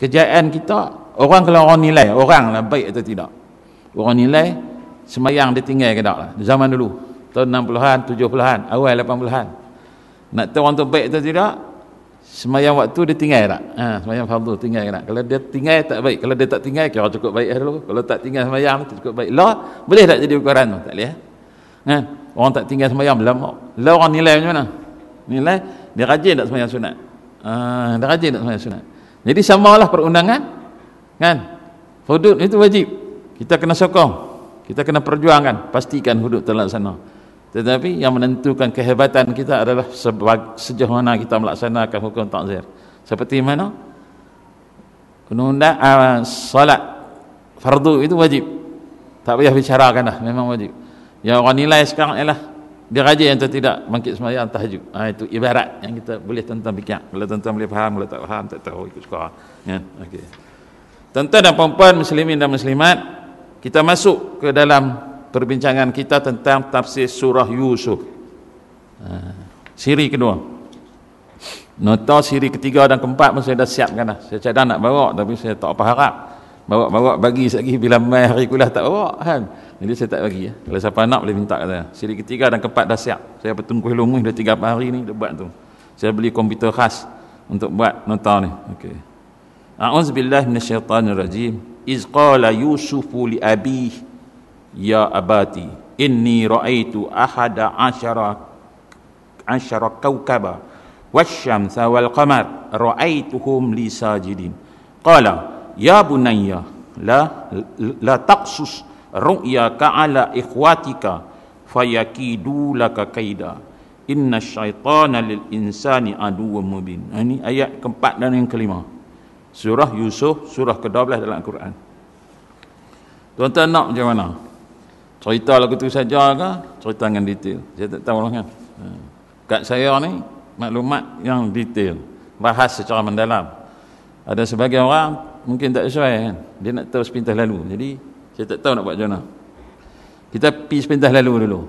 kejayaan kita orang kalau orang nilai orang lah baik atau tidak orang nilai semayang dia tinggal ke tak lah zaman dulu tahun 60-an 70-an awal 80-an nak tahu orang tu baik atau tidak semayang waktu dia tinggal tak ha, semayang fardu tinggal ke tak kalau dia tinggal tak baik kalau dia tak tinggal kira cukup baik lah dulu kalau tak tinggal semayang tu cukup baik lah boleh tak jadi ukuran tu tak boleh eh? ha, orang tak tinggal semayang lama lah orang nilai macam mana nilai dia rajin tak semayang sunat ha, dia rajin tak semayang sunat jadi samalah perundangan kan? Hudud itu wajib. Kita kena sokong. Kita kena perjuangkan pastikan hudud terlaksana. Tetapi yang menentukan kehebatan kita adalah sejauh mana kita melaksanakan hukum takzir. Seperti mana? Kenunda, uh, ah, solat fardu itu wajib. Tak payah bicarakanlah, memang wajib. Yang orang nilai sekarang ialah dia raja yang tertidak bangkit semayang tahajud ha, ah, itu ibarat yang kita boleh tentang tuan fikir kalau tuan-tuan boleh faham kalau tak faham tak tahu ikut sekolah. ya? okay. Tentang tuan dan perempuan muslimin dan muslimat kita masuk ke dalam perbincangan kita tentang tafsir surah Yusuf ha, siri kedua nota siri ketiga dan keempat saya dah siapkan dah saya cakap nak bawa tapi saya tak apa harap bawa-bawa bagi lagi bila mai hari kuliah tak bawa kan jadi saya tak bagi ya. kalau siapa nak boleh minta kata siri ketiga dan keempat dah siap saya bertungkuh lumuh dah tiga hari ni dah buat tu saya beli komputer khas untuk buat nota ni okey a'udzubillahi minasyaitanirrajim iz qala yusufu li abih ya abati inni ra'aitu ahada asyara asyara kawkaba wasyamsa wal qamar ra'aituhum li sajidin qala ya bunayya la la taqsus ru'ya ka ala ikhwatika fayakidu laka kaida inna syaitana lil insani aduwwu mubin ini ayat keempat dan yang kelima surah yusuf surah ke-12 dalam al-quran tuan-tuan nak macam mana cerita lagu tu saja ke cerita dengan detail saya tak tahu lah kan ha. kat saya ni maklumat yang detail bahas secara mendalam ada sebagian orang mungkin tak sesuai kan dia nak tahu sepintas lalu jadi saya tak tahu nak buat macam mana kita pergi sepintas lalu dulu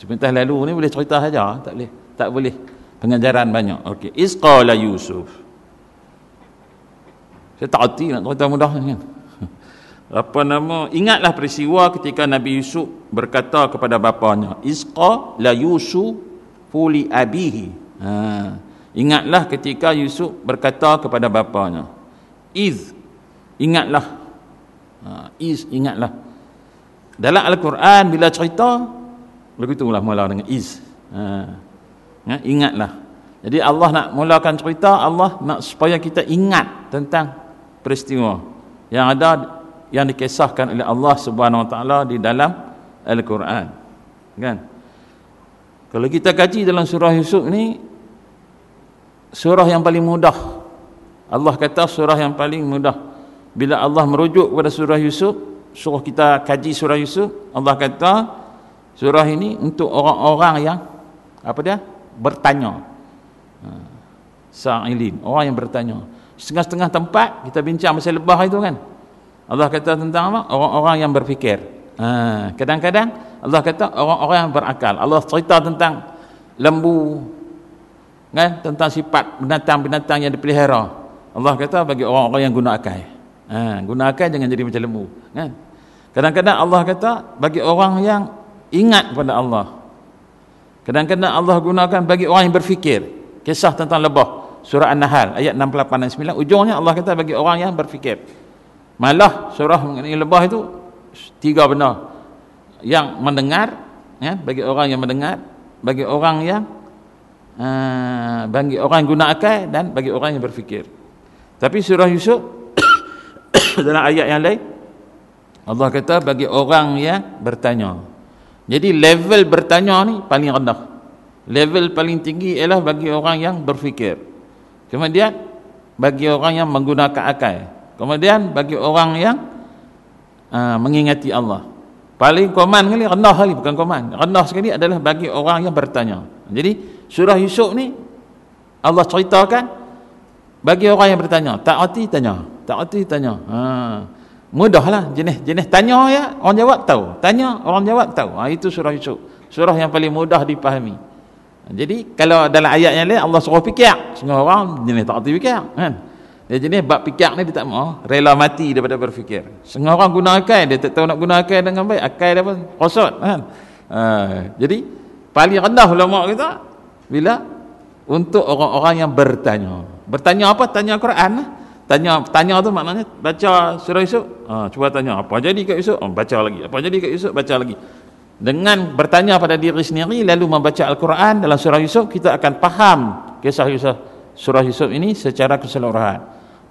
sepintas lalu ni boleh cerita saja tak boleh tak boleh pengajaran banyak okey isqala yusuf saya tak hati nak cerita mudah kan apa nama ingatlah peristiwa ketika Nabi Yusuf berkata kepada bapanya isqa la yusuf fuli abihi ha. ingatlah ketika Yusuf berkata kepada bapanya iz ingatlah ha, is ingatlah dalam Al-Quran bila cerita begitulah mula dengan is ha, ya, ingatlah jadi Allah nak mulakan cerita Allah nak supaya kita ingat tentang peristiwa yang ada yang dikisahkan oleh Allah Subhanahu Wa Taala di dalam Al-Quran kan kalau kita kaji dalam surah Yusuf ni surah yang paling mudah Allah kata surah yang paling mudah bila Allah merujuk kepada surah Yusuf suruh kita kaji surah Yusuf Allah kata surah ini untuk orang-orang yang apa dia bertanya ha. sa'ilin orang yang bertanya setengah-setengah tempat kita bincang masa lebah itu kan Allah kata tentang apa orang-orang yang berfikir ha. kadang-kadang Allah kata orang-orang yang berakal Allah cerita tentang lembu kan tentang sifat binatang-binatang yang dipelihara Allah kata bagi orang-orang yang guna akal ha, guna akal jangan jadi macam lembu ha. kadang-kadang Allah kata bagi orang yang ingat kepada Allah kadang-kadang Allah gunakan bagi orang yang berfikir kisah tentang lebah surah An-Nahl ayat 68 dan 9 ujungnya Allah kata bagi orang yang berfikir malah surah mengenai lebah itu tiga benda yang mendengar ya, bagi orang yang mendengar bagi orang yang uh, bagi orang yang guna akal dan bagi orang yang berfikir tapi surah Yusuf dalam ayat yang lain Allah kata bagi orang yang bertanya jadi level bertanya ni paling rendah level paling tinggi ialah bagi orang yang berfikir kemudian bagi orang yang menggunakan akal kemudian bagi orang yang uh, mengingati Allah paling koman kali rendah kali bukan koman rendah sekali adalah bagi orang yang bertanya jadi surah Yusuf ni Allah ceritakan bagi orang yang bertanya tak hati tanya tak kerti tanya. Ha. Mudahlah jenis-jenis tanya ya, orang jawab tahu. Tanya orang jawab tahu. Ha, itu surah Yusuf. Surah yang paling mudah dipahami. Jadi kalau dalam ayat yang lain Allah suruh fikir. Semua orang jenis tak kerti fikir kan. Dia jenis bab fikir ni dia tak mau rela mati daripada berfikir. Semua orang guna akal dia tak tahu nak guna akal dengan baik. Akal dia pun kosot kan. Ha, jadi paling rendah ulama kita bila untuk orang-orang yang bertanya. Bertanya apa? Tanya Quran lah tanya tanya tu maknanya baca surah Yusuf ha, cuba tanya apa jadi kat Yusuf ha, baca lagi apa jadi kat Yusuf baca lagi dengan bertanya pada diri sendiri lalu membaca Al-Quran dalam surah Yusuf kita akan faham kisah Yusuf surah Yusuf ini secara keseluruhan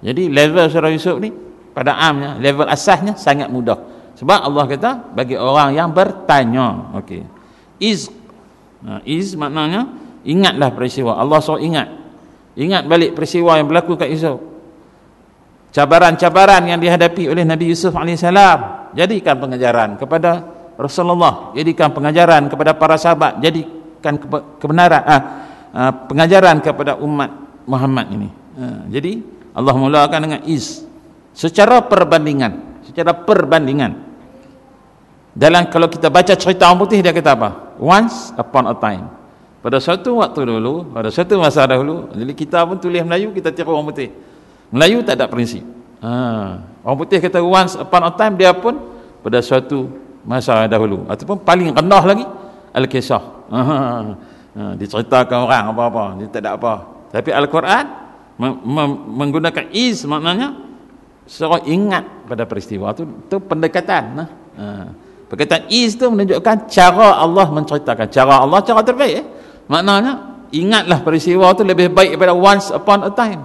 jadi level surah Yusuf ni pada amnya level asasnya sangat mudah sebab Allah kata bagi orang yang bertanya okey iz nah, ha, iz maknanya ingatlah peristiwa Allah SWT ingat ingat balik peristiwa yang berlaku kat Yusuf cabaran-cabaran yang dihadapi oleh Nabi Yusuf AS jadikan pengajaran kepada Rasulullah jadikan pengajaran kepada para sahabat jadikan kebenaran ah, ah, pengajaran kepada umat Muhammad ini ah, jadi Allah mulakan dengan is secara perbandingan secara perbandingan dalam kalau kita baca cerita orang putih dia kata apa once upon a time pada satu waktu dulu pada satu masa dahulu jadi kita pun tulis Melayu kita tiru orang putih Melayu tak ada prinsip. Ha. Orang putih kata once upon a time dia pun pada suatu masa dahulu ataupun paling rendah lagi al-kisah. Ha. ha. Diceritakan orang apa-apa, dia tak ada apa. Tapi al-Quran menggunakan is maknanya seorang ingat pada peristiwa itu tu pendekatan nah. Ha. Perkataan is tu menunjukkan cara Allah menceritakan. Cara Allah cara terbaik. Eh? Maknanya ingatlah peristiwa itu lebih baik daripada once upon a time.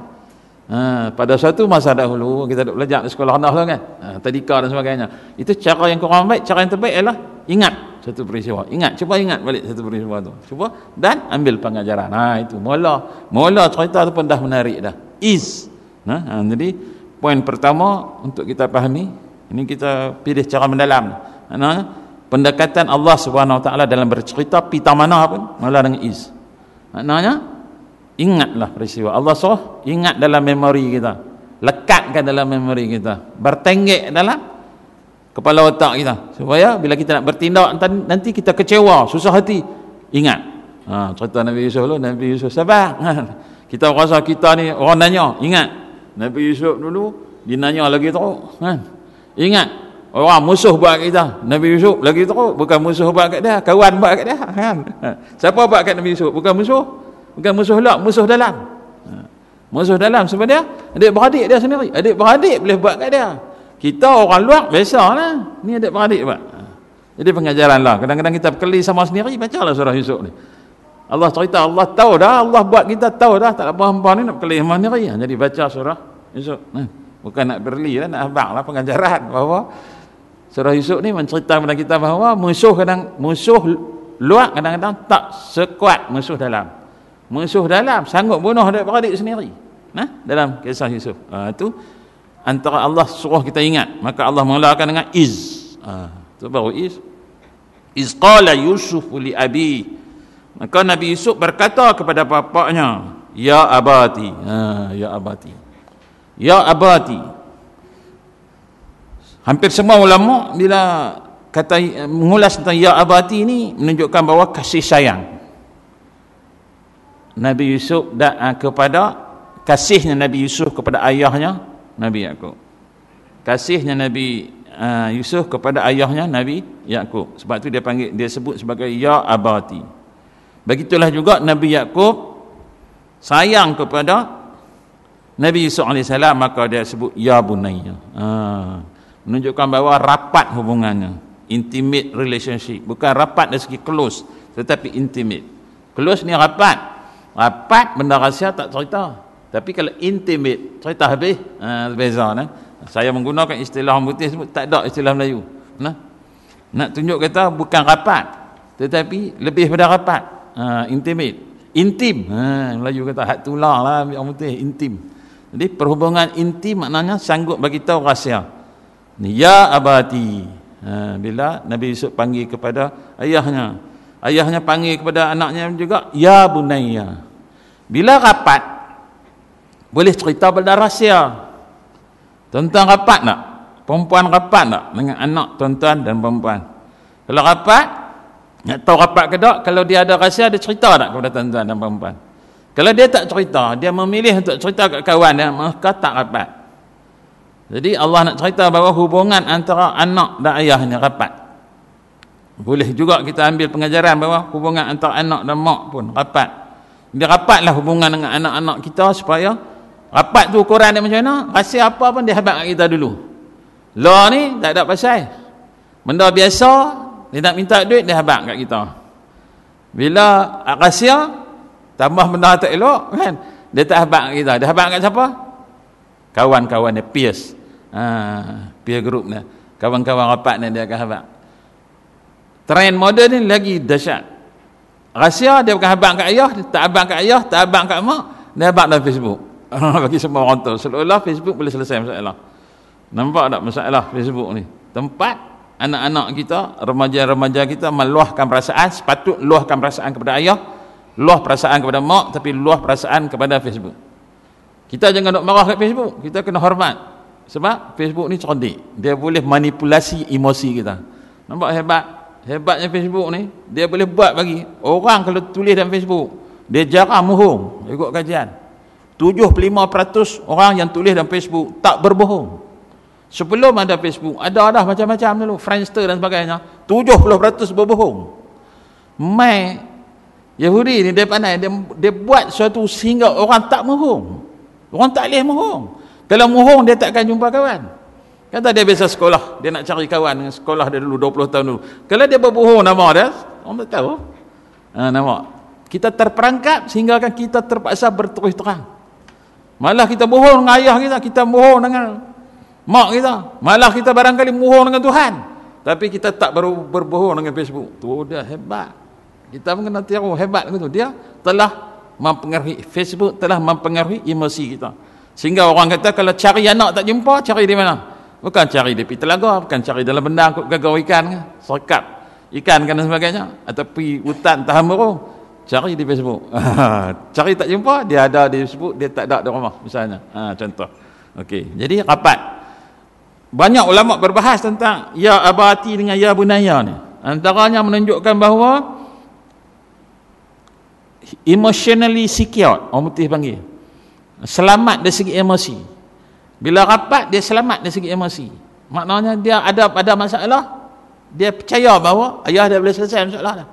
Ha, pada suatu masa dahulu kita duk belajar di sekolah rendah tu kan. Ha, tadika dan sebagainya. Itu cara yang kurang baik, cara yang terbaik ialah ingat satu peristiwa. Ingat, cuba ingat balik satu peristiwa tu. Cuba dan ambil pengajaran. Ha itu mula. Mula cerita tu pun dah menarik dah. Is. Ha, ha jadi poin pertama untuk kita fahami, ini kita pilih cara mendalam. Ha, pendekatan Allah Subhanahu Wa Taala dalam bercerita pita mana pun mula dengan is. Maknanya ha, ingatlah peristiwa Allah suruh ingat dalam memori kita lekatkan dalam memori kita bertenggek dalam kepala otak kita supaya bila kita nak bertindak nanti kita kecewa susah hati ingat ha, cerita Nabi Yusuf dulu Nabi Yusuf sabar kita rasa kita ni orang nanya ingat Nabi Yusuf dulu dia nanya lagi teruk ha. ingat orang musuh buat kita Nabi Yusuf lagi teruk bukan musuh buat kat dia kawan buat kat dia ha. siapa buat kat Nabi Yusuf bukan musuh bukan musuh luar musuh dalam ha. musuh dalam sebab dia adik-beradik dia sendiri adik-beradik boleh buat kat dia kita orang luar biasa lah ni adik-beradik buat ha. jadi pengajaran lah kadang-kadang kita berkeli sama sendiri baca lah surah Yusuf ni Allah cerita Allah tahu dah Allah buat kita tahu dah tak apa hamba ni nak berkeli sama sendiri ha. jadi baca surah Yusuf bukan nak berli lah nak abang lah pengajaran bahawa surah Yusuf ni mencerita kepada kita bahawa musuh kadang musuh luar kadang-kadang tak sekuat musuh dalam musuh dalam sanggup bunuh dia beradik sendiri nah ha? dalam kisah Yusuf ha, tu antara Allah suruh kita ingat maka Allah mengeluarkan dengan iz ha, tu baru iz iz qala Yusuf li abi maka Nabi Yusuf berkata kepada bapaknya ya abati ha, ya abati ya abati hampir semua ulama bila kata mengulas tentang ya abati ni menunjukkan bahawa kasih sayang Nabi Yusuf da, uh, ah, kepada kasihnya Nabi Yusuf kepada ayahnya Nabi Yakub. kasihnya Nabi uh, Yusuf kepada ayahnya Nabi Yakub. sebab tu dia panggil dia sebut sebagai ya abati begitulah juga Nabi Yakub sayang kepada Nabi Yusuf alaihi salam maka dia sebut ya bunayya ha menunjukkan bahawa rapat hubungannya intimate relationship bukan rapat dari segi close tetapi intimate close ni rapat Rapat ah, benda rahsia tak cerita. Tapi kalau intimate, cerita habis. Uh, beza. Nah? Saya menggunakan istilah orang sebut, tak ada istilah Melayu. Nah? Nak tunjuk kata bukan rapat. Tetapi lebih pada rapat. Uh, intimate. Intim. Uh, Melayu kata hak tulah lah orang putih. Intim. Jadi perhubungan intim maknanya sanggup bagi tahu rahsia. Ya abati. Uh, bila Nabi Yusuf panggil kepada ayahnya ayahnya panggil kepada anaknya juga ya bunayya bila rapat boleh cerita benda rahsia tentang tuan rapat tak perempuan rapat tak dengan anak tuan-tuan dan perempuan kalau rapat nak tahu rapat ke tak kalau dia ada rahsia dia cerita tak kepada tuan-tuan dan perempuan kalau dia tak cerita dia memilih untuk cerita ke kawan dia maka tak rapat jadi Allah nak cerita bahawa hubungan antara anak dan ayah ni rapat boleh juga kita ambil pengajaran bahawa hubungan antara anak dan mak pun rapat. Dia rapatlah hubungan dengan anak-anak kita supaya rapat tu ukuran dia macam mana? Rasa apa pun dia hebat kita dulu. Law ni tak ada pasal. Benda biasa, dia nak minta duit, dia hebat kat kita. Bila rahsia, tambah benda tak elok, kan? Dia tak hebat kat kita. Dia hebat dengan siapa? Kawan-kawan dia, peers. Ha, peer group ni. Kawan-kawan rapat ni dia akan hebat. Trend moden ni lagi dahsyat. Rahsia dia bukan abang kat ayah, dia tak abang kat ayah, tak abang kat mak, dia abang dalam Facebook. Bagi semua orang tahu. Seolah-olah Facebook boleh selesai masalah. Nampak tak masalah Facebook ni? Tempat anak-anak kita, remaja-remaja kita meluahkan perasaan, sepatut luahkan perasaan kepada ayah, luah perasaan kepada mak, tapi luah perasaan kepada Facebook. Kita jangan nak marah kat Facebook, kita kena hormat. Sebab Facebook ni cerdik. Dia boleh manipulasi emosi kita. Nampak hebat? hebatnya Facebook ni dia boleh buat bagi orang kalau tulis dalam Facebook dia jarang bohong ikut kajian 75% orang yang tulis dalam Facebook tak berbohong sebelum ada Facebook ada dah macam-macam dulu Friendster dan sebagainya 70% berbohong mai Yahudi ni dia pandai dia, dia buat sesuatu sehingga orang tak bohong orang tak boleh bohong kalau bohong dia takkan jumpa kawan Kata dia biasa sekolah, dia nak cari kawan dengan sekolah dia dulu 20 tahun dulu. Kalau dia berbohong nama dia, orang tak tahu. Ha, nama. Kita terperangkap sehingga kan kita terpaksa berterus terang. Malah kita bohong dengan ayah kita, kita bohong dengan mak kita. Malah kita barangkali bohong dengan Tuhan. Tapi kita tak ber berbohong dengan Facebook. Tu oh, dia hebat. Kita pun kena tiru hebat gitu. Dia telah mempengaruhi Facebook telah mempengaruhi emosi kita. Sehingga orang kata kalau cari anak tak jumpa, cari di mana? Bukan cari di telaga, bukan cari dalam benda kok gagau ikan ke, sekat ikan kan dan sebagainya atau pergi hutan tahan burung cari di Facebook. cari tak jumpa, dia ada di Facebook, dia tak ada di rumah misalnya. Ha, contoh. Okey, jadi rapat. Banyak ulama berbahas tentang ya abati dengan ya bunaya ni. Antaranya menunjukkan bahawa emotionally secure, orang putih panggil. Selamat dari segi emosi. Bila rapat dia selamat dari segi emosi. Maknanya dia ada pada masalah dia percaya bahawa ayah dia boleh selesai masalah dia.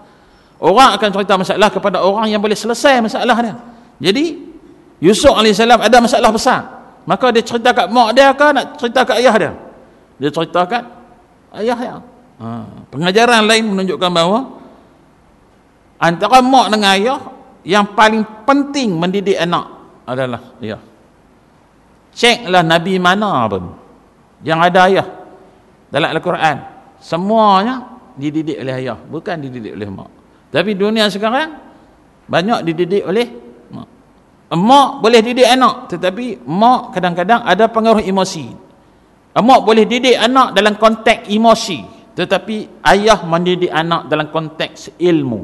Orang akan cerita masalah kepada orang yang boleh selesai masalah dia. Jadi Yusuf AS ada masalah besar. Maka dia cerita kat mak dia ke nak cerita kat ayah dia? Dia cerita kat ayah dia. Ha. Pengajaran lain menunjukkan bahawa antara mak dengan ayah yang paling penting mendidik anak adalah ayah ceklah Nabi mana pun yang ada ayah dalam Al-Quran semuanya dididik oleh ayah bukan dididik oleh mak tapi dunia sekarang banyak dididik oleh mak mak boleh didik anak tetapi mak kadang-kadang ada pengaruh emosi mak boleh didik anak dalam konteks emosi tetapi ayah mendidik anak dalam konteks ilmu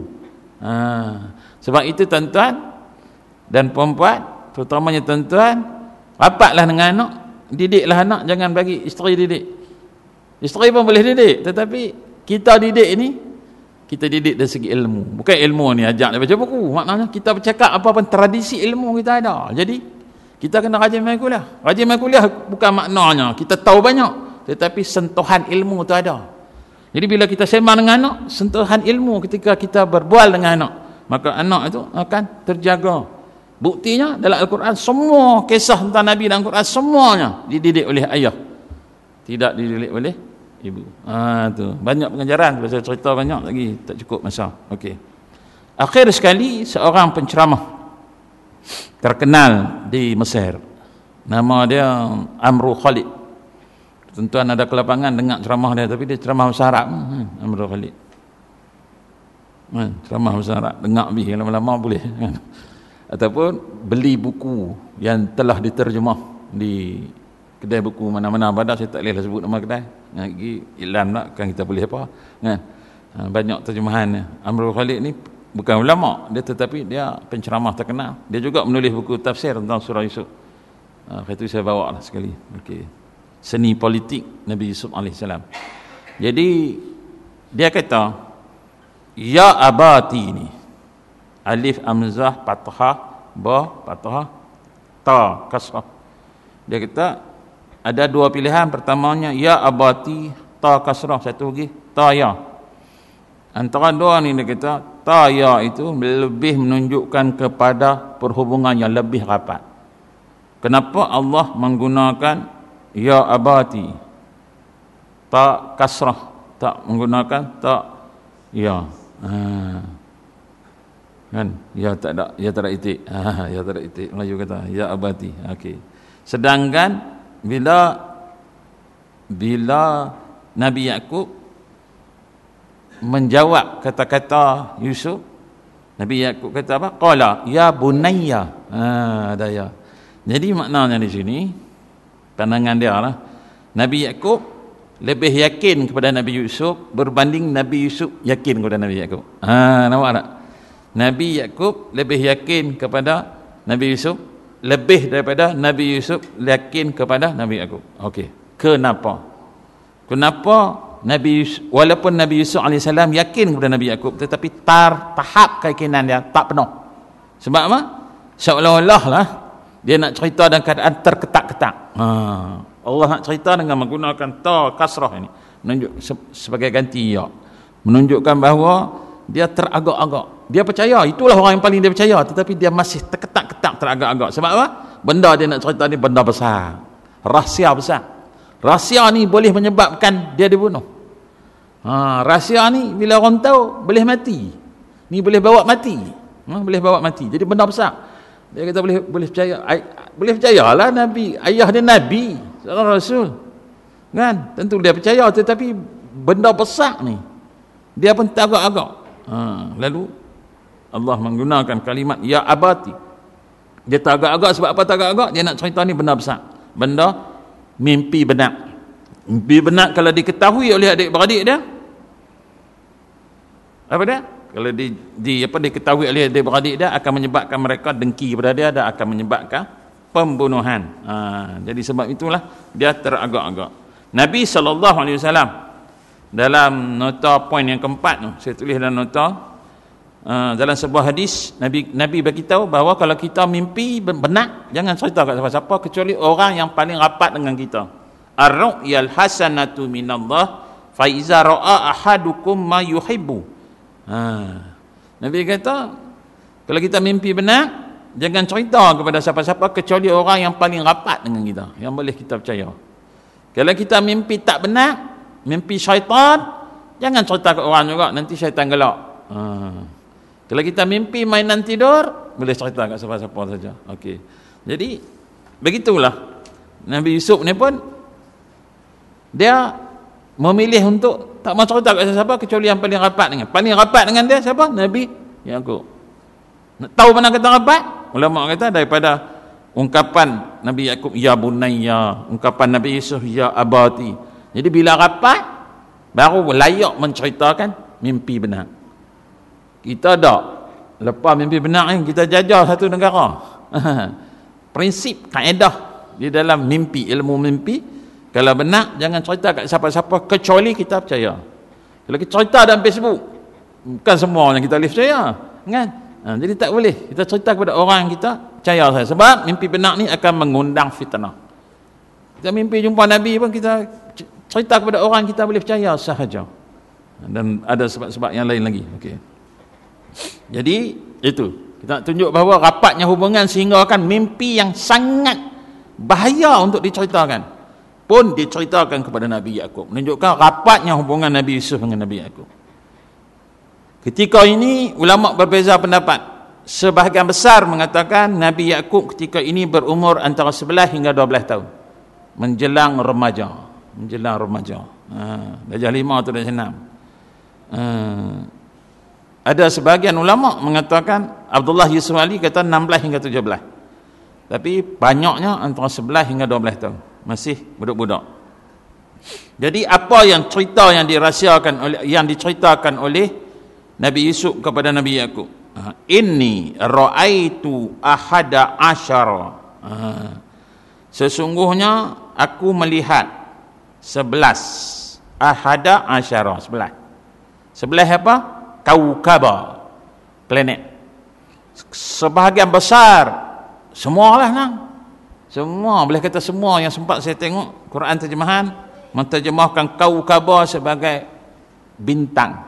ha. sebab itu tuan-tuan dan puan-puan terutamanya tuan-tuan rapatlah dengan anak didiklah anak jangan bagi isteri didik isteri pun boleh didik tetapi kita didik ni kita didik dari segi ilmu bukan ilmu ni ajak dia baca buku maknanya kita bercakap apa pun tradisi ilmu kita ada jadi kita kena rajin main kuliah rajin main kuliah bukan maknanya kita tahu banyak tetapi sentuhan ilmu tu ada jadi bila kita sembang dengan anak sentuhan ilmu ketika kita berbual dengan anak maka anak itu akan terjaga Buktinya dalam Al-Quran semua kisah tentang Nabi dan Al-Quran semuanya dididik oleh ayah. Tidak dididik oleh ibu. Ah ha, tu, banyak pengajaran saya cerita banyak lagi tak cukup masa. Okey. Akhir sekali seorang penceramah terkenal di Mesir. Nama dia Amru Khalid. Tentuan ada kelapangan dengar ceramah dia tapi dia ceramah bahasa Arab. Hmm, Amru Khalid. Hmm, ceramah bahasa Arab dengar bih lama-lama boleh. ataupun beli buku yang telah diterjemah di kedai buku mana-mana pada saya tak lehlah sebut nama kedai lagi ilam nak kan kita boleh apa kan ha, banyak terjemahan Amrul Khalid ni bukan ulama dia tetapi dia penceramah terkenal dia juga menulis buku tafsir tentang surah Yusuf ah ha, itu saya bawa lah sekali okey seni politik Nabi Yusuf alaihi salam jadi dia kata ya abati ni alif amzah fathah ba fathah ta kasrah dia kata ada dua pilihan pertamanya ya abati ta kasrah satu lagi ta ya antara dua ni dia kata ta ya itu lebih menunjukkan kepada perhubungan yang lebih rapat kenapa Allah menggunakan ya abati ta kasrah tak menggunakan tak ya ha kan ya tak ada ya tak ada itik ha, ya tak ada itik Melayu kata ya abati okey sedangkan bila bila Nabi Yakub menjawab kata-kata Yusuf Nabi Yakub kata apa qala ya bunayya ha ada ya jadi maknanya di sini pandangan dia lah Nabi Yakub lebih yakin kepada Nabi Yusuf berbanding Nabi Yusuf yakin kepada Nabi Yakub ha nampak tak Nabi Yakub lebih yakin kepada Nabi Yusuf lebih daripada Nabi Yusuf yakin kepada Nabi Yakub. Okey. Kenapa? Kenapa Nabi Yusuf, walaupun Nabi Yusuf alaihissalam yakin kepada Nabi Yakub tetapi tar tahap keyakinan dia tak penuh. Sebab apa? Seolah-olah lah dia nak cerita dalam keadaan terketak-ketak. Ha. Allah nak cerita dengan menggunakan ta kasrah ini menunjuk sebagai ganti ya. Menunjukkan bahawa dia teragak-agak dia percaya itulah orang yang paling dia percaya tetapi dia masih terketak-ketak teragak-agak sebab apa benda dia nak cerita ni benda besar rahsia besar rahsia ni boleh menyebabkan dia dibunuh ha, rahsia ni bila orang tahu boleh mati ni boleh bawa mati ha, boleh bawa mati jadi benda besar dia kata boleh boleh percaya ay, boleh percayalah nabi ayah dia nabi seorang rasul kan tentu dia percaya tetapi benda besar ni dia pun tak agak-agak Ha, lalu Allah menggunakan kalimat ya abati. Dia tak agak-agak sebab apa tak agak-agak? Dia nak cerita ni benda besar. Benda mimpi benak. Mimpi benak kalau diketahui oleh adik-beradik dia. Apa dia? Kalau di, di apa diketahui oleh adik-beradik dia akan menyebabkan mereka dengki kepada dia dan akan menyebabkan pembunuhan. Ha, jadi sebab itulah dia teragak-agak. Nabi saw dalam nota point yang keempat tu saya tulis dalam nota uh, dalam sebuah hadis Nabi Nabi bagi tahu bahawa kalau kita mimpi benar jangan cerita kat siapa-siapa kecuali orang yang paling rapat dengan kita ar-ru'yal hasanatu minallah fa iza ra'a ahadukum ma yuhibbu ha. Nabi kata kalau kita mimpi benar jangan cerita kepada siapa-siapa kecuali orang yang paling rapat dengan kita yang boleh kita percaya kalau kita mimpi tak benar mimpi syaitan jangan cerita ke orang juga nanti syaitan gelak ha. kalau kita mimpi mainan tidur boleh cerita ke siapa-siapa saja okey jadi begitulah Nabi Yusuf ni pun dia memilih untuk tak mahu cerita ke siapa kecuali yang paling rapat dengan paling rapat dengan dia siapa Nabi Yaqub nak tahu mana kata rapat ulama kata daripada ungkapan Nabi Yaqub ya bunayya ungkapan Nabi Yusuf ya abati jadi bila rapat baru layak menceritakan mimpi benar. Kita dah lepas mimpi benar ni kita jajah satu negara. Prinsip kaedah di dalam mimpi ilmu mimpi kalau benar jangan cerita kat siapa-siapa kecuali kita percaya. Kalau kita cerita dalam Facebook bukan semua yang kita boleh percaya kan? Ha, jadi tak boleh kita cerita kepada orang kita percaya saya sebab mimpi benar ni akan mengundang fitnah. Kita mimpi jumpa Nabi pun kita cerita kepada orang kita boleh percaya sahaja dan ada sebab-sebab yang lain lagi okey jadi itu kita nak tunjuk bahawa rapatnya hubungan sehingga kan mimpi yang sangat bahaya untuk diceritakan pun diceritakan kepada Nabi Yaakob menunjukkan rapatnya hubungan Nabi Yusuf dengan Nabi Yaakob ketika ini ulama berbeza pendapat sebahagian besar mengatakan Nabi Yaakob ketika ini berumur antara 11 hingga 12 tahun menjelang remaja menjelang remaja. Ha, darjah lima atau darjah enam. Ha, ada sebahagian ulama mengatakan Abdullah Yusuf Ali kata 16 hingga 17. Tapi banyaknya antara 11 hingga 12 tahun. Masih budak-budak. Jadi apa yang cerita yang dirahsiakan oleh yang diceritakan oleh Nabi Yusuf kepada Nabi Yakub. Ha, Inni raaitu ahada asyara. Ha, sesungguhnya aku melihat sebelas ahada asyara sebelah sebelah apa kaukaba planet sebahagian besar semua lah nang semua boleh kata semua yang sempat saya tengok Quran terjemahan menterjemahkan kaukaba sebagai bintang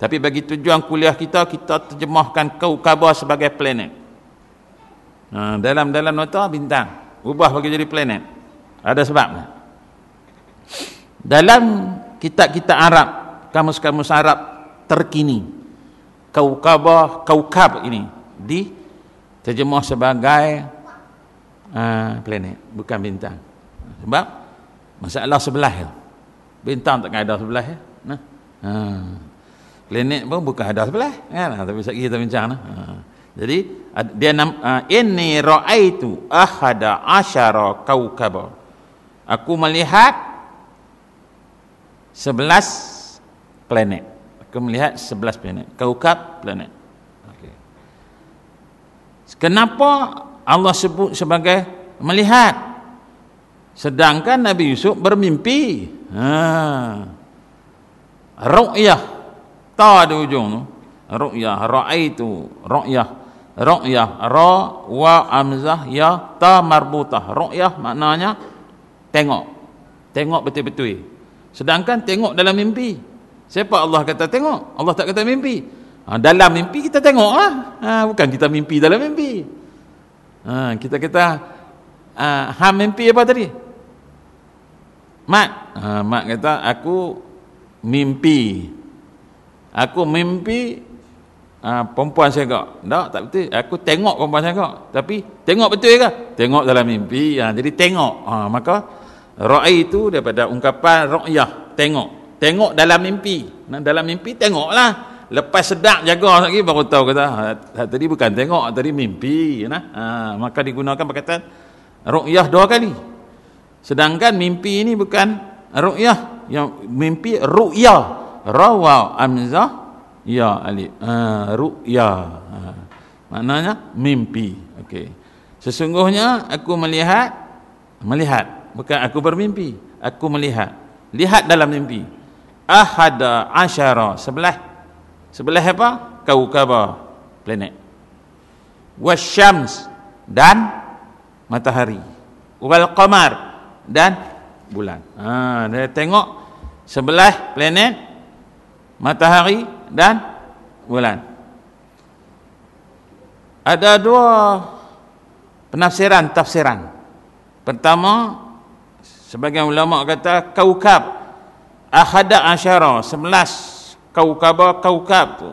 tapi bagi tujuan kuliah kita kita terjemahkan kaukaba sebagai planet ha, dalam dalam nota bintang ubah bagi jadi planet ada sebabnya dalam kitab-kitab Arab kamus-kamus Arab terkini kaukabah kaukab ini di terjemah sebagai uh, planet bukan bintang sebab masalah sebelah ya bintang tak ada sebelah ya nah ha. planet pun bukan ada sebelah kan tapi kita bincang nah. ha. jadi dia nam uh, ini raaitu ahada asyara kaukaba aku melihat sebelas planet. Aku melihat sebelas planet. Kau Kaukab planet. Okay. Kenapa Allah sebut sebagai melihat? Sedangkan Nabi Yusuf bermimpi. Ha. Ru'yah. Ta di ujung tu. Ru'yah. Ra'aitu. Ru'yah. Ru'yah. Ra wa amzah ya ta marbutah. Ru'yah maknanya tengok. Tengok betul-betul. Sedangkan tengok dalam mimpi. Siapa Allah kata tengok? Allah tak kata mimpi. Ha, dalam mimpi kita tengok lah. Ha, bukan kita mimpi dalam mimpi. Ha, kita kata, ha, ham mimpi apa tadi? Mak, Ha, mat kata, aku mimpi. Aku mimpi ha, perempuan saya kak. Tak, tak betul. Aku tengok perempuan saya kak. Tapi, tengok betul ke? Tengok dalam mimpi. Ha, jadi, tengok. Ha, maka, Ra'i itu daripada ungkapan ru'yah, tengok. Tengok dalam mimpi. Nah, dalam mimpi tengoklah. Lepas sedap jaga lagi baru tahu kata ah, lah, tadi bukan tengok tadi mimpi nah. Ha, maka digunakan perkataan ru'yah dua kali. Sedangkan mimpi ini bukan ru'yah yang mimpi ru'yah rawa amzah ya ali ha, ah, ru'yah ha, maknanya mimpi okey sesungguhnya aku melihat melihat bukan aku bermimpi aku melihat lihat dalam mimpi ahada asyara sebelah sebelah apa kaukaba planet wasyams dan matahari wal qamar dan bulan ha dia tengok sebelah planet matahari dan bulan ada dua penafsiran tafsiran pertama Sebagai ulama kata kaukab ahada asyara 11 kaukaba kaukab tu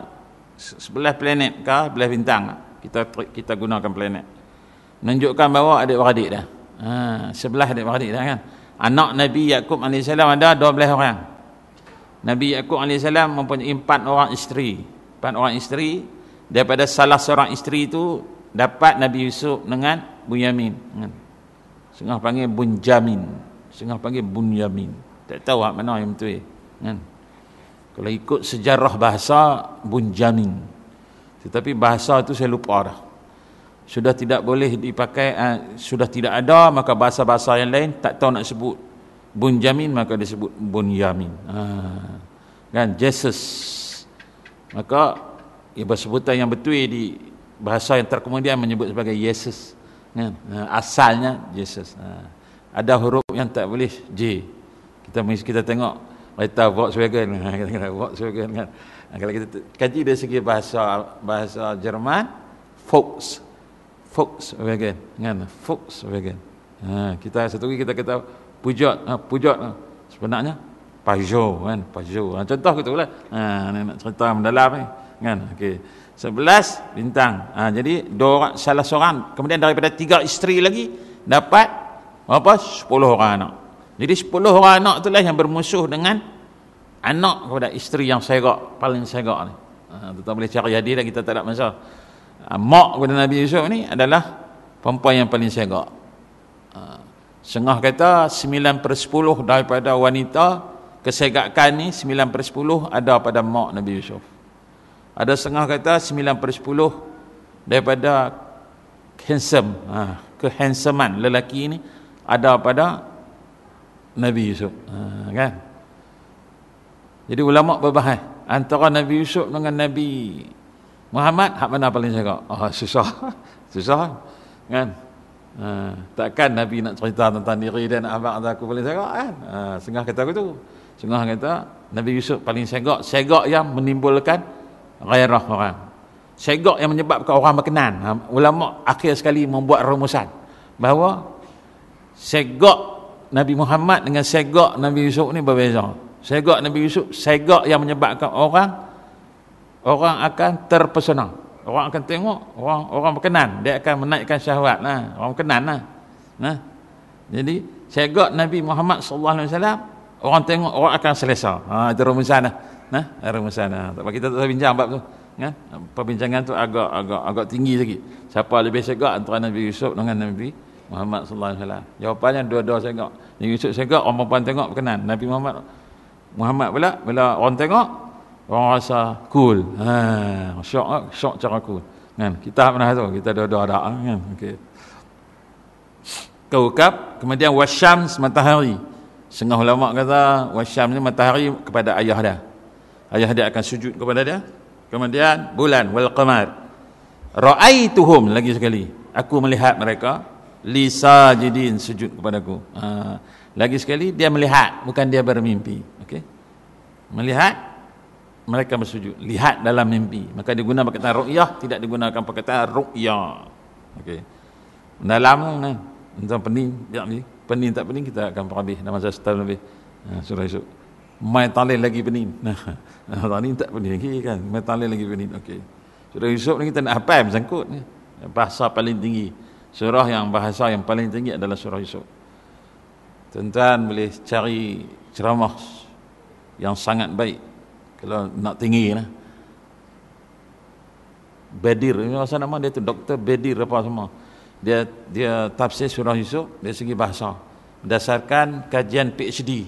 11 planet ke belah bintang kita kita gunakan planet menunjukkan bahawa adik beradik dah ha sebelah adik beradik dah kan anak nabi yakub alaihi salam ada 12 orang nabi yakub alaihi salam mempunyai 4 orang isteri 4 orang isteri daripada salah seorang isteri itu dapat nabi yusuf dengan bunyamin kan sengah panggil bunjamin Setengah panggil Bunyamin. Tak tahu apa mana yang betul. Kan? Kalau ikut sejarah bahasa Bunjamin. Tetapi bahasa itu saya lupa dah. Sudah tidak boleh dipakai, uh, sudah tidak ada, maka bahasa-bahasa yang lain tak tahu nak sebut. Bunjamin maka disebut Bunyamin. Ha. Kan? Jesus. Maka ia bersebutan yang betul di bahasa yang terkemudian menyebut sebagai Yesus. Kan? Ha, asalnya Yesus. Ha ada huruf yang tak boleh J. Kita kita tengok kereta Volkswagen kan Volkswagen kan. Kalau kita kaji dari segi bahasa bahasa Jerman Volks Volkswagen kan Volkswagen. Ha, kita satu lagi kita kata pujot ha, ha, sebenarnya Peugeot kan Peugeot. Ha, contoh kita lah. Ha, nak cerita mendalam kan. Okey. Sebelas bintang. Ha, jadi dua salah seorang kemudian daripada tiga isteri lagi dapat berapa? 10 orang anak. Jadi 10 orang anak itulah yang bermusuh dengan anak kepada isteri yang serak, paling serak ni. Ha, tak boleh cari hadis dah kita tak ada masa. Ha, mak kepada Nabi Yusuf ni adalah perempuan yang paling serak. Ha, sengah kata 9 per 10 daripada wanita kesegakan ni 9 per 10 ada pada mak Nabi Yusuf. Ada sengah kata 9 per 10 daripada handsome, ha, kehandsoman lelaki ni ada pada Nabi Yusuf hmm, kan jadi ulama berbahas antara Nabi Yusuf dengan Nabi Muhammad hak mana paling cakap oh, susah susah kan hmm, takkan Nabi nak cerita tentang diri dan abang aku paling cakap kan ha, sengah kata aku tu sengah kata Nabi Yusuf paling segak segak yang menimbulkan gairah orang segak yang menyebabkan orang berkenan ha, ulama akhir sekali membuat rumusan bahawa segok Nabi Muhammad dengan segok Nabi Yusuf ni berbeza. Segok Nabi Yusuf, segok yang menyebabkan orang orang akan terpesona. Orang akan tengok orang orang berkenan, dia akan menaikkan syahwat lah. Orang berkenan lah. Nah. Jadi segok Nabi Muhammad sallallahu alaihi wasallam orang tengok orang akan selesa. Ha itu rumusan lah. Nah, rumusan lah. Tak kita tak bincang bab tu. Nah, perbincangan tu agak agak agak tinggi lagi. Siapa lebih segok antara Nabi Yusuf dengan Nabi Muhammad sallallahu alaihi wasallam. Jawapannya dua-dua sengok. Nabi Yusuf sengok, orang perempuan tengok berkenan. Nabi Muhammad Muhammad pula bila orang tengok orang rasa cool. Ha, syok ah, syok cara cool. Kan? Kita pernah tu, kita dua-dua ada ha, kan. Okey. Kaukab, kemudian wasyam matahari. Setengah ulama kata wasyam ni matahari kepada ayah dia. Ayah dia akan sujud kepada dia. Kemudian bulan wal qamar. Ra'aituhum lagi sekali. Aku melihat mereka Lisa lisajidin sujud kepadaku. Ha. Lagi sekali dia melihat bukan dia bermimpi. Okay, Melihat mereka bersujud, lihat dalam mimpi. Maka digunakan perkataan ru'yah, tidak digunakan perkataan ru'yah. Okay, Dalam kan. Eh, pening, tak pening. tak pening kita akan habis dalam masa setahun lebih. Ha, surah esok. Mai talil lagi pening. Nah, tadi tak pening lagi kan. Mai talil lagi pening. Okey. Surah esok ni kita nak apa yang bersangkut ni. Bahasa paling tinggi. Surah yang bahasa yang paling tinggi adalah surah Yusuf. tuan boleh cari ceramah yang sangat baik. Kalau nak tinggi lah. Bedir, rasa nama dia tu Dr. Bedir apa semua. Dia dia tafsir surah Yusuf dari segi bahasa. Berdasarkan kajian PhD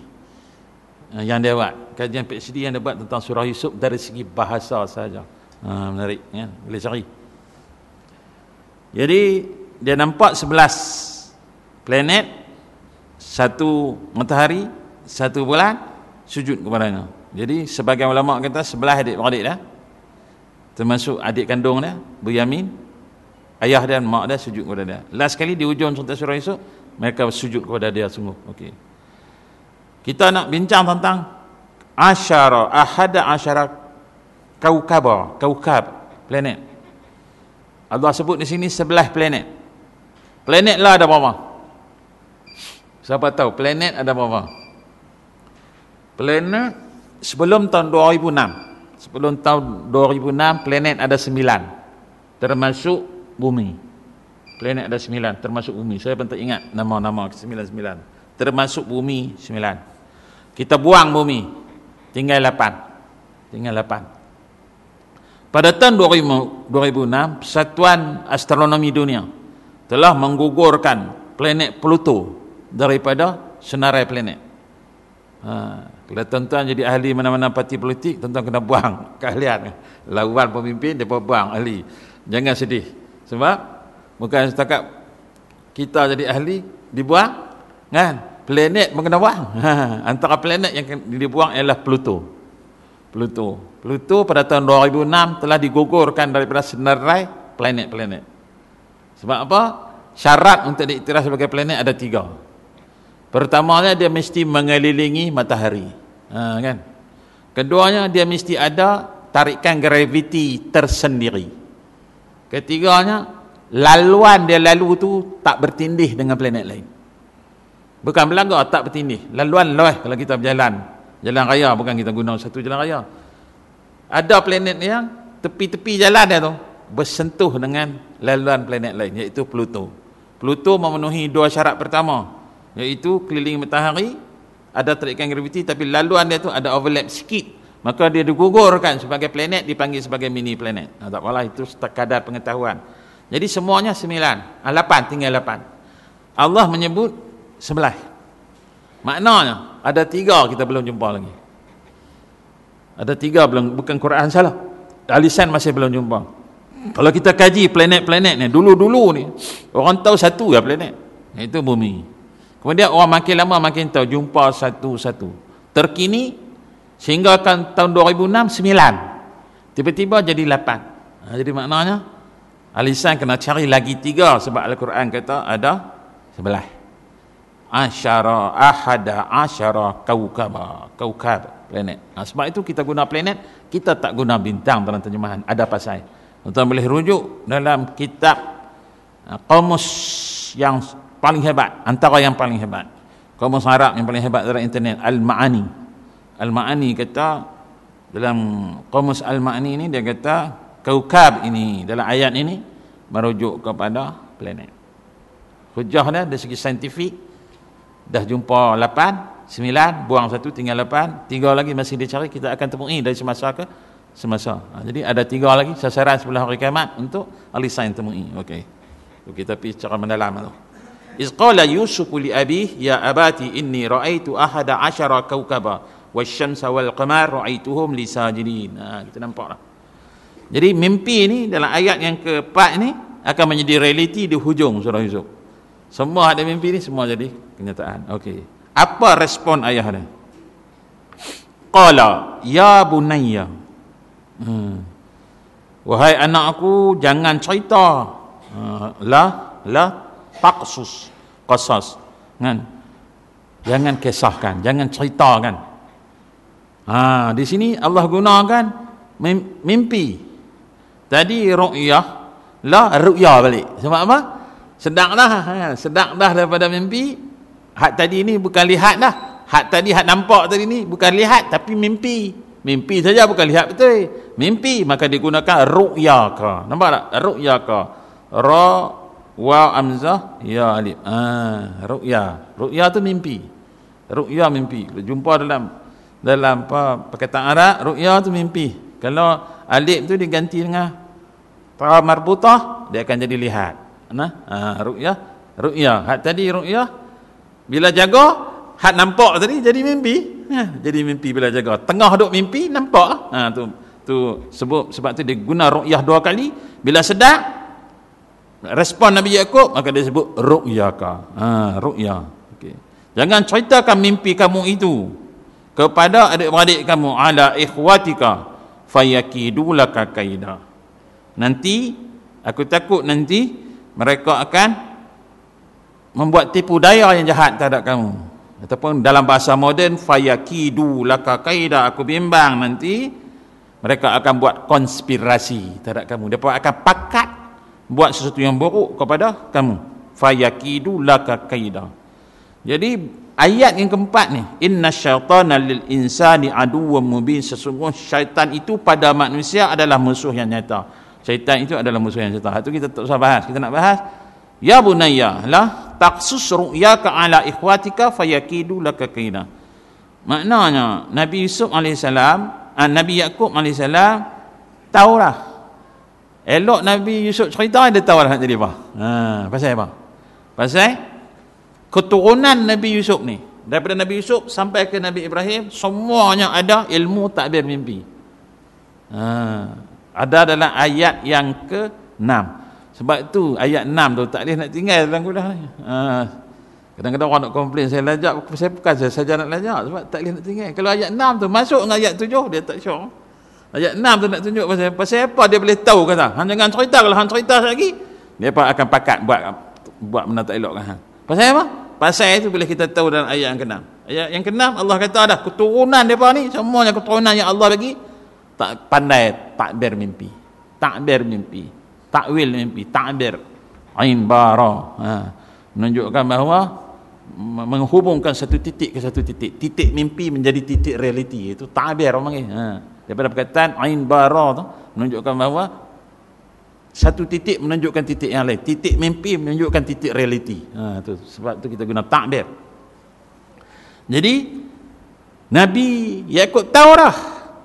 eh, yang dia buat. Kajian PhD yang dia buat tentang surah Yusuf dari segi bahasa sahaja. Ha, menarik. Ya? Boleh cari. Jadi dia nampak 11 planet satu matahari satu bulan sujud kepada dia. jadi sebagai ulama kata sebelah adik beradik dah termasuk adik kandung dia Bu ayah dan mak dia sujud kepada dia last kali di hujung cerita surah esok mereka sujud kepada dia sungguh. okey kita nak bincang tentang asyara ahada asyara kaukaba kaukab planet Allah sebut di sini sebelah planet Planet lah ada berapa? Siapa tahu planet ada berapa? Planet sebelum tahun 2006. Sebelum tahun 2006 planet ada sembilan, Termasuk bumi. Planet ada sembilan, termasuk bumi. Saya pun tak ingat nama-nama sembilan 9 Termasuk bumi sembilan. Kita buang bumi. Tinggal lapan, Tinggal lapan. Pada tahun 2006, Satuan Astronomi Dunia, telah menggugurkan planet Pluto daripada senarai planet. Ha, kalau tuan-tuan jadi ahli mana-mana parti politik, tuan-tuan kena buang keahlian. Lawan pemimpin, dia buang ahli. Jangan sedih. Sebab bukan setakat kita jadi ahli, dibuang. Kan? Planet pun kena buang. Ha, antara planet yang dibuang ialah Pluto. Pluto. Pluto pada tahun 2006 telah digugurkan daripada senarai planet-planet. Sebab apa? Syarat untuk diiktiraf sebagai planet ada tiga. Pertamanya dia mesti mengelilingi matahari. Ha, kan? Keduanya dia mesti ada tarikan graviti tersendiri. Ketiganya laluan dia lalu tu tak bertindih dengan planet lain. Bukan melanggar tak bertindih. Laluan lah kalau kita berjalan. Jalan raya bukan kita guna satu jalan raya. Ada planet yang tepi-tepi jalan dia tu bersentuh dengan laluan planet lain iaitu Pluto. Pluto memenuhi dua syarat pertama iaitu keliling matahari ada terikan graviti tapi laluan dia tu ada overlap sikit maka dia digugurkan sebagai planet dipanggil sebagai mini planet. Nah, ha, tak apalah itu sekadar pengetahuan. Jadi semuanya sembilan. Ah, lapan tinggal lapan. Allah menyebut sebelah. Maknanya ada tiga kita belum jumpa lagi. Ada tiga belum bukan Quran salah. Alisan masih belum jumpa kalau kita kaji planet-planet ni dulu-dulu ni orang tahu satu lah planet itu bumi kemudian orang makin lama makin tahu jumpa satu-satu terkini sehingga kan tahun 2006 sembilan, tiba-tiba jadi lapan. Ha, jadi maknanya Alisan kena cari lagi tiga sebab Al-Quran kata ada sebelah. Asyara ahada asyara kaukaba. Kaukab planet. Ha, sebab itu kita guna planet, kita tak guna bintang dalam terjemahan. Ada pasal. Ini tuan boleh rujuk dalam kitab kamus uh, yang paling hebat antara yang paling hebat kamus Arab yang paling hebat dalam internet Al-Ma'ani Al-Ma'ani kata dalam kamus Al-Ma'ani ini dia kata kaukab ini dalam ayat ini merujuk kepada planet hujah dia dari segi saintifik dah jumpa 8 9 buang satu tinggal 8 tiga lagi masih dicari kita akan temui dari semasa ke semasa. Ha, jadi ada tiga lagi sasaran sebelah hari kiamat untuk ahli sains temui. Okey. So, kita pergi secara mendalam tu. Izqala Yusuf li Abi ya abati inni ra'aitu ahada asyara kawkaba wasyamsa wal qamar ra'aituhum li Ha, kita nampak Jadi mimpi ni dalam ayat yang keempat ni akan menjadi realiti di hujung surah Yusuf. Semua ada mimpi ni semua jadi kenyataan. Okey. Apa respon ayah dia? Qala ya bunayya Hmm. Wahai anak aku, jangan cerita. Lah, lah, taksus, kasas. Kan? Jangan kisahkan, jangan kan Ha, di sini Allah gunakan mimpi. Tadi ru'yah, lah ru'yah balik. Sebab apa? Sedak dah, ha, sedak dah daripada mimpi. Hak tadi ni bukan lihat dah. Hak tadi, hak nampak tadi ni bukan lihat tapi mimpi. Mimpi saja bukan lihat betul. Mimpi maka digunakan ru'yaka. Nampak tak? Ru'yaka. Ra wa amzah ya alif. Ah, ru'ya. Ru'ya tu mimpi. Ru'ya mimpi. Jumpa dalam dalam apa perkataan Arab, ru'ya tu mimpi. Kalau alif tu diganti dengan ta marbutah, dia akan jadi lihat. Nah, ah, ru'ya. Ru'ya. Hak tadi ru'ya bila jaga had nampak tadi jadi mimpi ha, jadi mimpi bila jaga tengah duk mimpi nampak ha, tu tu sebab sebab tu dia guna ru'yah dua kali bila sedar respon Nabi Yakub maka dia sebut ru'yaka ha ru'ya okay. jangan ceritakan mimpi kamu itu kepada adik-adik kamu ala ikhwatika fayakidulaka kaida nanti aku takut nanti mereka akan membuat tipu daya yang jahat terhadap kamu ataupun dalam bahasa moden fayakidu laka kaida aku bimbang nanti mereka akan buat konspirasi terhadap kamu depa akan pakat buat sesuatu yang buruk kepada kamu fayakidu laka kaida jadi ayat yang keempat ni inna syaitana lil insani aduwwum mubin sesungguhnya syaitan itu pada manusia adalah musuh yang nyata syaitan itu adalah musuh yang nyata itu kita tak usah bahas kita nak bahas Ya bunayya la taqsus ru'yaka ala ikhwatika fayakidu laka Maknanya Nabi Yusuf alaihi salam, ah, Nabi Yaqub alaihi salam tahulah. Elok Nabi Yusuf cerita dia tahulah nak jadi apa. Ha, pasal apa? Pasal keturunan Nabi Yusuf ni daripada Nabi Yusuf sampai ke Nabi Ibrahim semuanya ada ilmu takbir mimpi. Ha, ada dalam ayat yang ke-6. Sebab tu ayat 6 tu tak boleh nak tinggal dalam kuliah ni. Ha. Kadang-kadang orang nak komplain saya lajak, saya bukan saya saja nak lajak sebab tak boleh nak tinggal. Kalau ayat 6 tu masuk dengan ayat 7 dia tak syok. Ayat 6 tu nak tunjuk pasal, pasal apa dia boleh tahu kata. Hang jangan cerita kalau hang cerita lagi dia pun akan pakat buat buat benda tak elok kan. Hang. Pasal apa? Pasal itu boleh kita tahu dalam ayat yang ke Ayat yang ke Allah kata dah keturunan depa ni semuanya keturunan yang Allah bagi tak pandai takbir mimpi. Takbir mimpi takwil mimpi eh, takbir imbara ha menunjukkan bahawa menghubungkan satu titik ke satu titik titik mimpi menjadi titik realiti itu takbir orang panggil ha daripada perkataan ain bara tu menunjukkan bahawa satu titik menunjukkan titik yang lain titik mimpi menunjukkan titik realiti ha tu sebab tu kita guna takbir jadi nabi Yakub tahu dah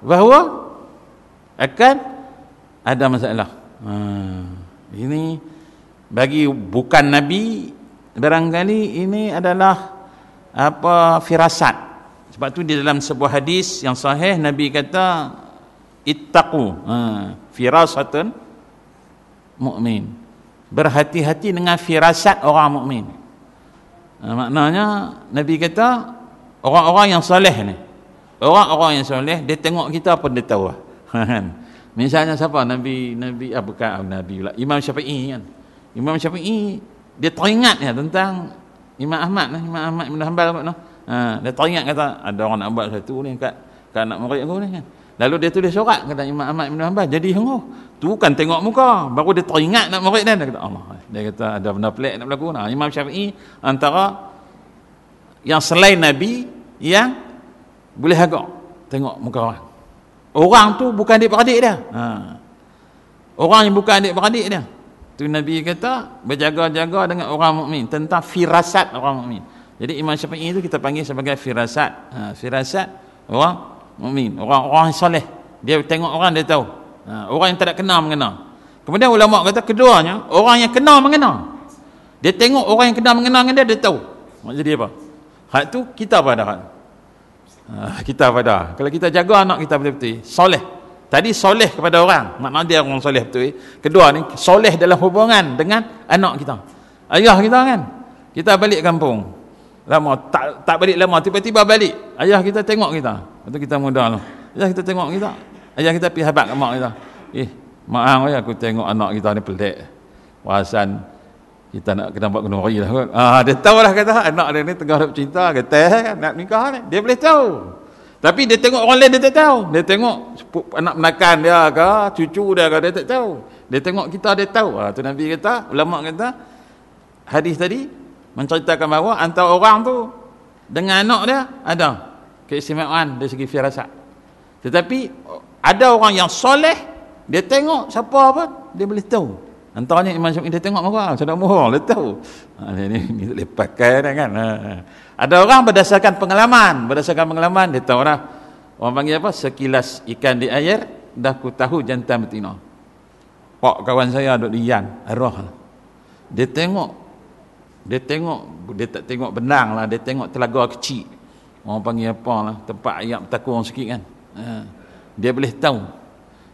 bahawa akan ada masalah ha ini bagi bukan nabi barangkali ini adalah apa firasat sebab tu di dalam sebuah hadis yang sahih nabi kata ittaqu ha, firasatun mukmin berhati-hati dengan firasat orang mukmin ha, maknanya nabi kata orang-orang yang soleh ni orang-orang yang soleh dia tengok kita pun dia tahu lah. ha, kan? Misalnya siapa Nabi Nabi ah, bukan ah, Nabi pula Imam Syafi'i kan. Imam Syafi'i dia teringat ya tentang Imam Ahmad lah Imam Ahmad bin Hanbal kat Ha, dia teringat kata ada orang nak buat satu ni kat kat anak murid aku ni kan. Lalu dia tulis surat kata Imam Ahmad bin Hanbal jadi hengo. Tu kan tengok muka baru dia teringat nak murid dia, dia kata Allah. Dia kata ada benda pelik nak berlaku. Nah, Imam Syafi'i antara yang selain Nabi yang boleh agak tengok muka orang. Orang tu bukan adik-beradik dia. Ha. Orang yang bukan adik-beradik dia. Tu Nabi kata, berjaga-jaga dengan orang mukmin Tentang firasat orang mukmin Jadi Imam Syafi'i itu kita panggil sebagai firasat. Ha. Firasat orang mukmin Orang-orang yang soleh. Dia tengok orang, dia tahu. Ha. Orang yang tak kenal, mengenal. Kemudian ulama kata keduanya, orang yang kenal, mengenal. Dia tengok orang yang kenal, mengenal dengan dia, dia tahu. Maksudnya dia apa? Hak tu kita pada hak Ah, kita pada kalau kita jaga anak kita betul-betul soleh tadi soleh kepada orang makna dia orang soleh betul eh? kedua ni soleh dalam hubungan dengan anak kita ayah kita kan kita balik kampung lama tak tak balik lama tiba-tiba balik ayah kita tengok kita waktu kita muda lah ayah kita tengok kita ayah kita pergi habak mak kita eh maaf ayah eh, aku tengok anak kita ni pelik wasan kita nak kena buat kenduri lah kan. Ah, dia tahu lah kata anak ah, dia ni tengah nak cinta kata eh, nak nikah ni. Dia boleh tahu. Tapi dia tengok orang lain dia tak tahu. Dia tengok anak menakan dia ke cucu dia ke dia tak tahu. Dia tengok kita dia tahu. Ah, tu Nabi kata ulama kata hadis tadi menceritakan bahawa antara orang tu dengan anak dia ada keistimewaan dari segi firasat. Tetapi ada orang yang soleh dia tengok siapa apa dia boleh tahu. Antaranya Imam Syafi'i dia tengok orang, saya nak murah, dia tahu. Ha, dia ni, ni boleh pakai dah kan. Ha, ha. Ada orang berdasarkan pengalaman, berdasarkan pengalaman, dia tahu lah. Orang panggil apa? Sekilas ikan di air, dah ku tahu jantan betina. Pak kawan saya, Dr. Ian, arah Dia tengok, dia tengok, dia tak tengok benang lah, dia tengok telaga kecil. Orang panggil apa lah, tempat ayam takut orang sikit kan. Ha. Dia boleh tahu,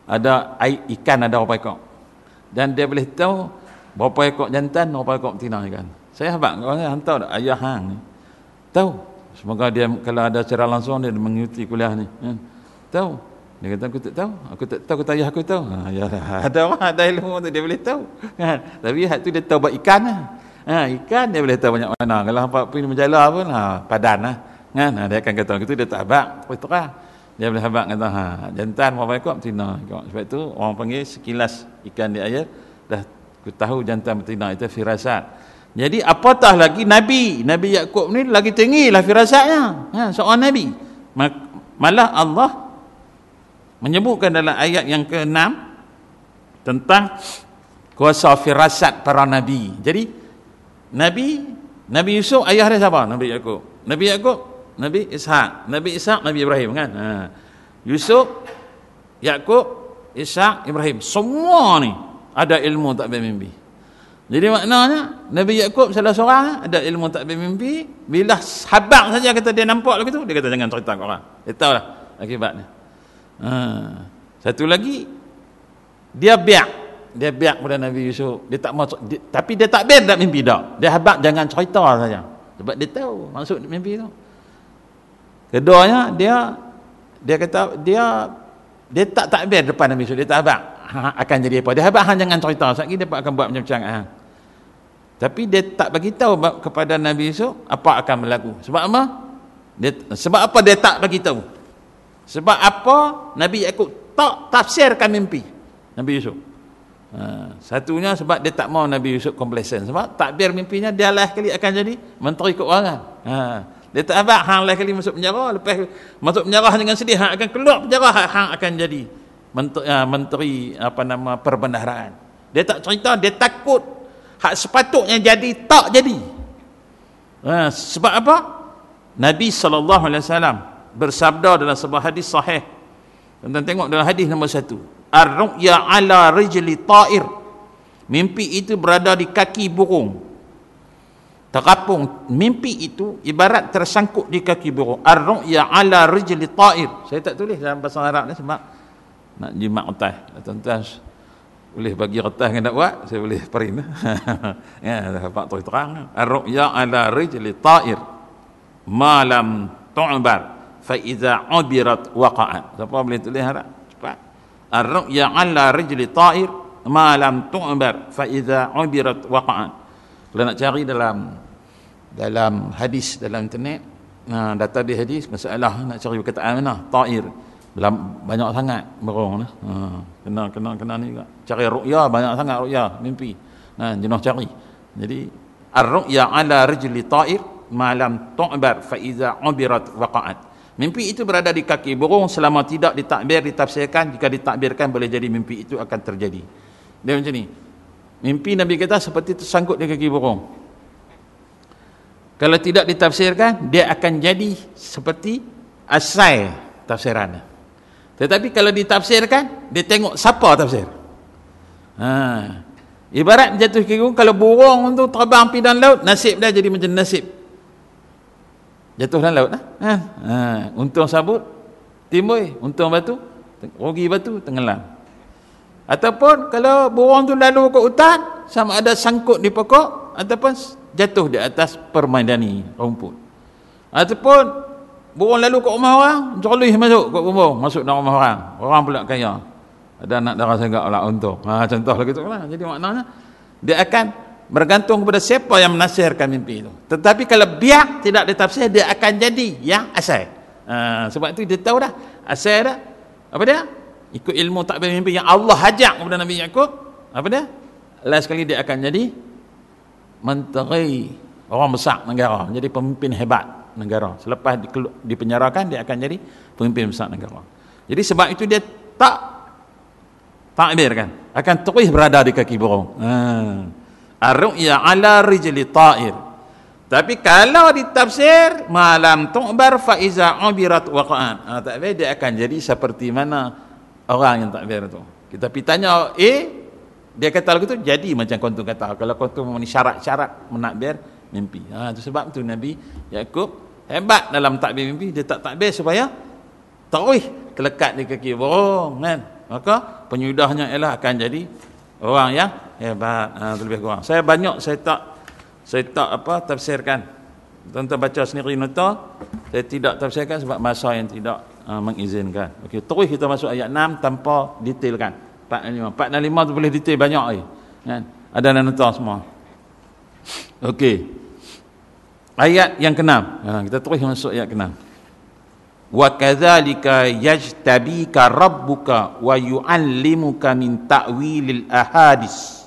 ada air, ikan ada apa-apa dan dia boleh tahu berapa ekor jantan berapa ekor betina kan saya habaq kau orang hantar tak ayah hang ni tahu semoga dia kalau ada secara langsung dia mengikuti kuliah ni kan tahu dia kata aku tak tahu aku tak tahu kata ayah aku tahu ha ya ada orang ada ilmu tu dia boleh tahu kan tapi hak tu dia tahu buat ikan lah. ha ikan dia boleh tahu banyak mana kalau hampa pergi menjala pun ha padan lah. kan ha, dia akan kata gitu dia tak habaq terus terang dia boleh habaq kata ha jantan mau ekor betina kau. Sebab tu orang panggil sekilas ikan di air dah ku tahu jantan betina itu firasat. Jadi apatah lagi Nabi, Nabi Yakub ni lagi tinggi lah firasatnya. Ha, seorang Nabi. Malah Allah menyebutkan dalam ayat yang ke-6 tentang kuasa firasat para Nabi. Jadi Nabi, Nabi Yusuf ayah dia siapa? Nabi Yakub. Nabi Yakub Nabi Ishak. Nabi Ishak, Nabi Ibrahim kan. Ha. Yusuf, Yakub, Ishak, Ibrahim. Semua ni ada ilmu tak mimpi. Jadi maknanya Nabi Yakub salah seorang ada ilmu tak mimpi, bila sahabat saja kata dia nampak begitu, tu, dia kata jangan cerita kat orang. Dia lah akibatnya. Ha. Satu lagi dia biak, dia biak pada Nabi Yusuf dia tak mau tapi dia tak biar tak mimpi dah dia habaq jangan cerita saja sebab dia tahu maksud mimpi tu keduanya dia dia kata dia dia tak takbir depan Nabi Sulaiman dia tak ha, ha, akan jadi apa dia habaq hang jangan cerita sat lagi dia akan buat macam-macam ha. tapi dia tak bagi tahu kepada Nabi Yusuf apa akan berlaku sebab apa dia, sebab apa dia tak bagi tahu sebab apa Nabi Yakub tak tafsirkan mimpi Nabi Yusuf ha. satunya sebab dia tak mau Nabi Yusuf complacent sebab takbir mimpinya dia lah kali akan jadi menteri keuangan ha. Dia tak sabar hang lain kali masuk penjara, lepas masuk penjara dengan sedih hang akan keluar penjara hang akan jadi menteri, uh, menteri apa nama perbendaharaan. Dia tak cerita, dia takut hak sepatutnya jadi tak jadi. Ha, sebab apa? Nabi sallallahu alaihi wasallam bersabda dalam sebuah hadis sahih. Tuan tengok dalam hadis nombor satu Ar-ru'ya ala rijli ta'ir. Mimpi itu berada di kaki burung terapung mimpi itu ibarat tersangkut di kaki burung ar-ru'ya ala rijli ta'ir saya tak tulis dalam bahasa Arab ni sebab nak jimat otas tuan-tuan boleh bagi retas yang nak buat saya boleh perin ya dapat tu terang ar-ru'ya ala rijli ta'ir malam tu'bar fa iza ubirat waqa'a siapa boleh tulis harap cepat ar-ru'ya ala rijli ta'ir malam tu'bar fa iza ubirat waqa'a kalau nak cari dalam dalam hadis dalam internet nah ha, data di hadis masalah nak cari perkataan mana lah, ta'ir dalam banyak sangat merong nah ha, kena kena kena ni juga cari ru'ya banyak sangat ru'ya mimpi nah ha, jenuh cari jadi ar-ru'ya ala rijli ta'ir malam tu'bar fa iza ubirat waqa'at Mimpi itu berada di kaki burung selama tidak ditakbir, ditafsirkan. Jika ditakbirkan boleh jadi mimpi itu akan terjadi. Dia macam ni. Mimpi Nabi kata seperti tersangkut di kaki burung. Kalau tidak ditafsirkan, dia akan jadi seperti asai tafsiran. Tetapi kalau ditafsirkan, dia tengok siapa tafsir. Ha. Ibarat jatuh kira kalau burung tu terbang pergi dalam laut, nasib dia jadi macam nasib. Jatuh dalam laut. Lah. Ha. ha. Untung sabut, timbul. Untung batu, rugi batu, tenggelam. Ataupun kalau burung tu lalu ke hutan, sama ada sangkut di pokok, ataupun jatuh di atas permadani rumput ataupun burung lalu kat rumah orang jolih masuk ke rumah masuk dalam rumah orang orang pula kaya ada anak darah sangat pula untung ha, contoh lagi tu lah jadi maknanya dia akan bergantung kepada siapa yang menasihkan mimpi itu tetapi kalau biar tidak ditafsir dia akan jadi yang asal ha, sebab itu dia tahu dah asal dah apa dia ikut ilmu takbir mimpi yang Allah hajak kepada Nabi Yaakob apa dia last sekali dia akan jadi menteri orang besar negara menjadi pemimpin hebat negara selepas dipenjarakan dia akan jadi pemimpin besar negara jadi sebab itu dia tak takbir kan akan terus berada di kaki burung ha arruya ala rijli ta'ir tapi kalau ditafsir malam tu'bar fa iza ubirat waqa'an ha, takbir dia akan jadi seperti mana orang yang takbir itu kita pergi tanya A eh, dia kata lagu tu jadi macam kau tu kata. Kalau kau tu memenuhi syarat-syarat menakbir mimpi. Ha, itu sebab tu Nabi Yaakob hebat dalam takbir mimpi. Dia tak takbir supaya tarwih terlekat di kaki burung kan. Maka penyudahnya ialah akan jadi orang yang hebat. Ha, lebih kurang. Saya banyak saya tak saya tak apa tafsirkan. Tuan-tuan baca sendiri nota. Saya tidak tafsirkan sebab masa yang tidak uh, mengizinkan. Okey, terus kita masuk ayat 6 tanpa detailkan. 4 dan 5. 4 dan 5 tu boleh detail banyak lagi. Kan? Ada dan nota semua. Okey. Ayat yang keenam. Ha, kita terus masuk ayat keenam. Wa kadzalika yajtabika rabbuka wa yu'allimuka min ta'wilil ahadis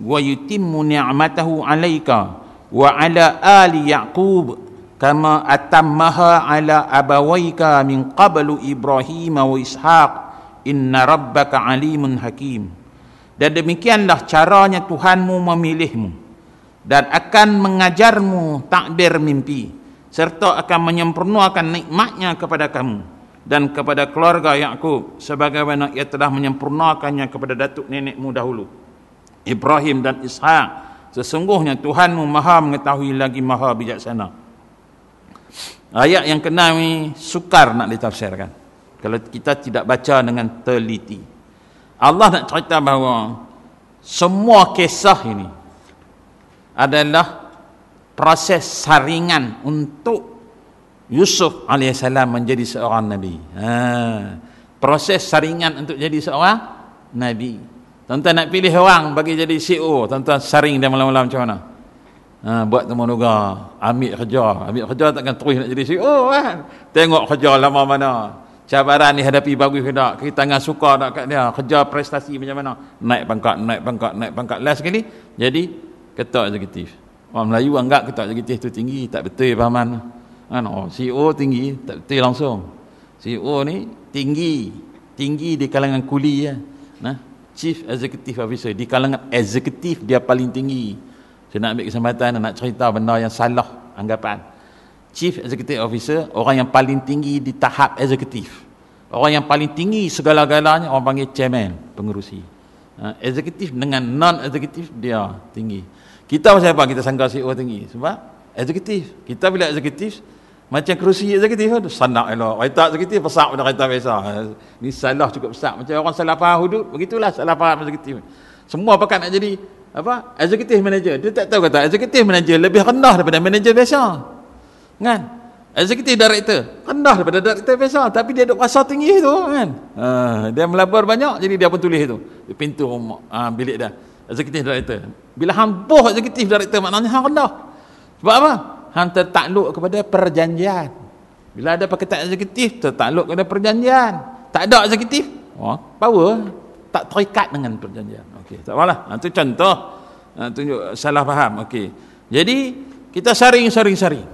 wa yutimmu ni'matahu 'alaika wa 'ala ali yaqub kama atammaha 'ala abawayka min qablu ibrahima wa ishaq inna rabbaka alimun hakim dan demikianlah caranya Tuhanmu memilihmu dan akan mengajarmu takdir mimpi serta akan menyempurnakan nikmatnya kepada kamu dan kepada keluarga Yakub sebagaimana ia telah menyempurnakannya kepada datuk nenekmu dahulu Ibrahim dan Ishak sesungguhnya Tuhanmu maha mengetahui lagi maha bijaksana ayat yang kena ini sukar nak ditafsirkan kalau kita tidak baca dengan teliti Allah nak cerita bahawa semua kisah ini adalah proses saringan untuk Yusuf alaihissalam menjadi seorang nabi. Ha, proses saringan untuk jadi seorang nabi. Tuan-tuan nak pilih orang bagi jadi CEO, tuan-tuan saring dia malam-malam macam mana? Ha, buat temu nuga, ambil kerja, ambil kerja takkan terus nak jadi CEO kan. Tengok kerja lama mana cabaran ni hadapi bagus ke tak kita tangan suka tak kat dia kerja prestasi macam mana naik pangkat naik pangkat naik pangkat last sekali jadi ketua eksekutif orang Melayu anggap ketua eksekutif tu tinggi tak betul pahaman kan oh, CEO tinggi tak betul langsung CEO ni tinggi tinggi di kalangan kuli ya. nah chief executive officer di kalangan eksekutif dia paling tinggi saya nak ambil kesempatan nak cerita benda yang salah anggapan chief executive officer orang yang paling tinggi di tahap eksekutif orang yang paling tinggi segala-galanya orang panggil chairman pengerusi uh, eksekutif dengan non eksekutif dia tinggi kita macam apa kita sangka CEO tinggi sebab eksekutif kita bila eksekutif macam kerusi eksekutif tu sanak elok kereta eksekutif besar pada kereta biasa ha, ni salah cukup besar macam orang salah faham hudud begitulah salah faham eksekutif semua pakat nak jadi apa executive manager dia tak tahu kata executive manager lebih rendah daripada manager biasa kan executive director rendah daripada director biasa tapi dia duk pasar tinggi tu kan ha, dia melabur banyak jadi dia pun tulis tu di pintu rumah oh, ha, bilik dia executive director bila hang boh executive director maknanya hang rendah sebab apa hang tertakluk kepada perjanjian bila ada paketan eksekutif tertakluk kepada perjanjian tak ada eksekutif oh, power tak terikat dengan perjanjian okey tak apalah itu ha, contoh ha, tunjuk salah faham okey jadi kita saring saring saring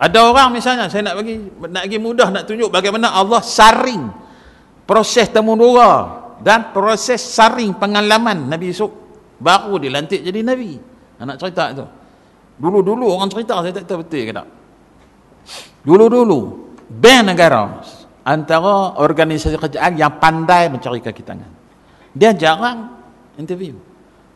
ada orang misalnya saya nak bagi nak bagi mudah nak tunjuk bagaimana Allah saring proses temu temudura dan proses saring pengalaman Nabi Yusuf baru dilantik jadi nabi. Anak cerita tu. Dulu-dulu orang cerita saya tak tahu betul ke tak. Dulu-dulu band negara antara organisasi kerajaan yang pandai mencari kaki tangan. Dia jarang interview.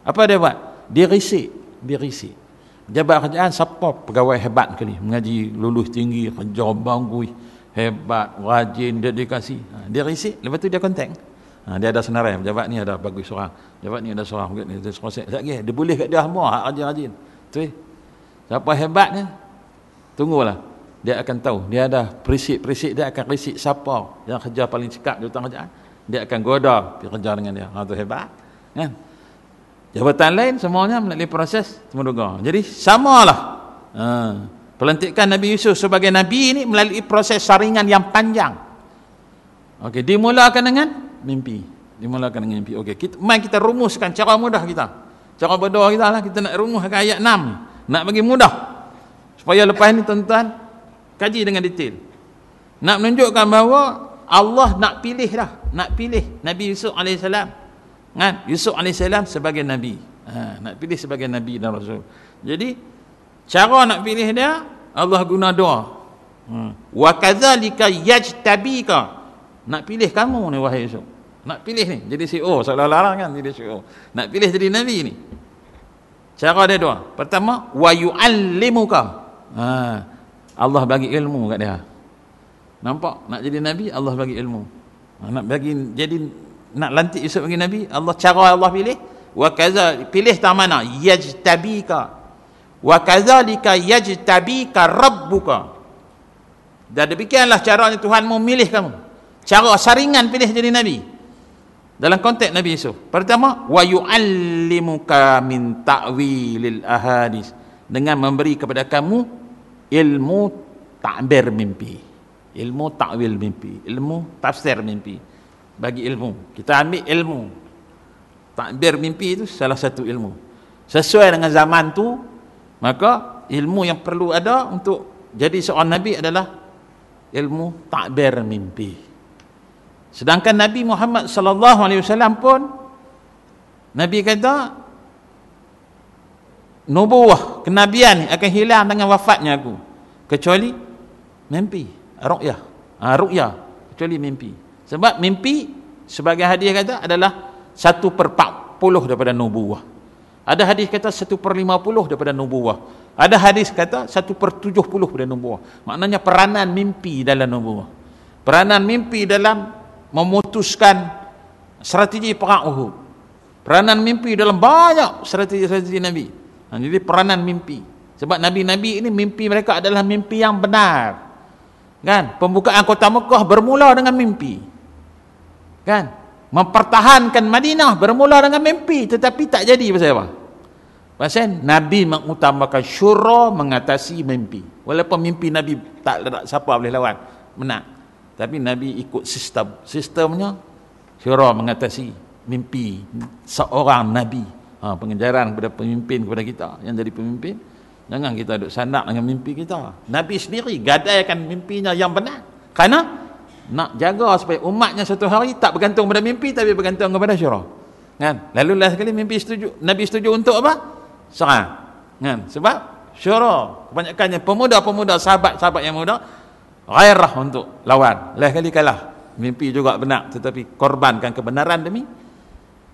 Apa dia buat? Dia risik, dia risik. Jabat kerjaan siapa pegawai hebat kali mengaji lulus tinggi kerja bagus hebat rajin dedikasi ha, dia risik lepas tu dia kontak ha, dia ada senarai pejabat ni ada bagus seorang pejabat ni ada seorang mungkin dia seorang lagi dia boleh kat dia semua hak rajin rajin tu eh. siapa hebat ni tunggulah dia akan tahu dia ada prinsip-prinsip dia akan risik siapa yang kerja paling cekap di hutang kerjaan dia akan goda dia kerja dengan dia ha tu hebat kan ya? jabatan lain semuanya melalui proses temuduga jadi samalah ha. pelantikan Nabi Yusuf sebagai Nabi ini melalui proses saringan yang panjang Okey, dimulakan dengan mimpi dimulakan dengan mimpi Okey, kita, mari kita rumuskan cara mudah kita cara berdoa kita lah kita nak rumuskan ayat 6 nak bagi mudah supaya lepas ni tuan-tuan kaji dengan detail nak menunjukkan bahawa Allah nak pilih dah nak pilih Nabi Yusuf alaihissalam kan Yusuf AS sebagai Nabi ha, nak pilih sebagai Nabi dan Rasul jadi cara nak pilih dia Allah guna doa hmm. wa kazalika yajtabika nak pilih kamu ni wahai Yusuf nak pilih ni jadi CEO oh, salah larang kan jadi CEO oh. nak pilih jadi Nabi ni cara dia doa pertama wa yuallimuka ha, Allah bagi ilmu kat dia nampak nak jadi Nabi Allah bagi ilmu ha, nak bagi jadi nak lantik Yusuf bagi Nabi Allah cara Allah pilih wa kaza pilih tak mana yajtabika wa kazalika yajtabika rabbuka dan demikianlah caranya Tuhan memilih kamu cara saringan pilih jadi Nabi dalam konteks Nabi Yusuf pertama wa yu'allimuka min ta'wilil ahadis dengan memberi kepada kamu ilmu ta'bir mimpi ilmu takwil mimpi ilmu tafsir mimpi bagi ilmu. Kita ambil ilmu. Takbir mimpi itu salah satu ilmu. Sesuai dengan zaman tu, maka ilmu yang perlu ada untuk jadi seorang nabi adalah ilmu takbir mimpi. Sedangkan Nabi Muhammad sallallahu alaihi wasallam pun Nabi kata nubuah kenabian akan hilang dengan wafatnya aku kecuali mimpi ruqyah ha, ah, ruqyah kecuali mimpi sebab mimpi sebagai hadis kata adalah satu per puluh daripada nubuah. Ada hadis kata satu per lima puluh daripada nubuah. Ada hadis kata satu per tujuh puluh daripada nubuah. Maknanya peranan mimpi dalam nubuah. Peranan mimpi dalam memutuskan strategi perang Uhud. Peranan mimpi dalam banyak strategi-strategi Nabi. Ha, jadi peranan mimpi. Sebab Nabi-Nabi ini mimpi mereka adalah mimpi yang benar. Kan? Pembukaan kota Mekah bermula dengan mimpi. Kan? Mempertahankan Madinah bermula dengan mimpi tetapi tak jadi pasal apa? Pasal Nabi mengutamakan syura mengatasi mimpi. Walaupun mimpi Nabi tak ada siapa boleh lawan, menang. Tapi Nabi ikut sistem. Sistemnya syura mengatasi mimpi seorang Nabi. Ha, pengejaran kepada pemimpin kepada kita yang jadi pemimpin. Jangan kita duduk sandak dengan mimpi kita. Nabi sendiri gadaikan mimpinya yang benar. Kerana nak jaga supaya umatnya satu hari tak bergantung pada mimpi tapi bergantung kepada syurah kan lalu last kali mimpi setuju nabi setuju untuk apa serang kan sebab syurah kebanyakannya pemuda-pemuda sahabat-sahabat yang muda gairah untuk lawan last kali kalah mimpi juga benar tetapi korbankan kebenaran demi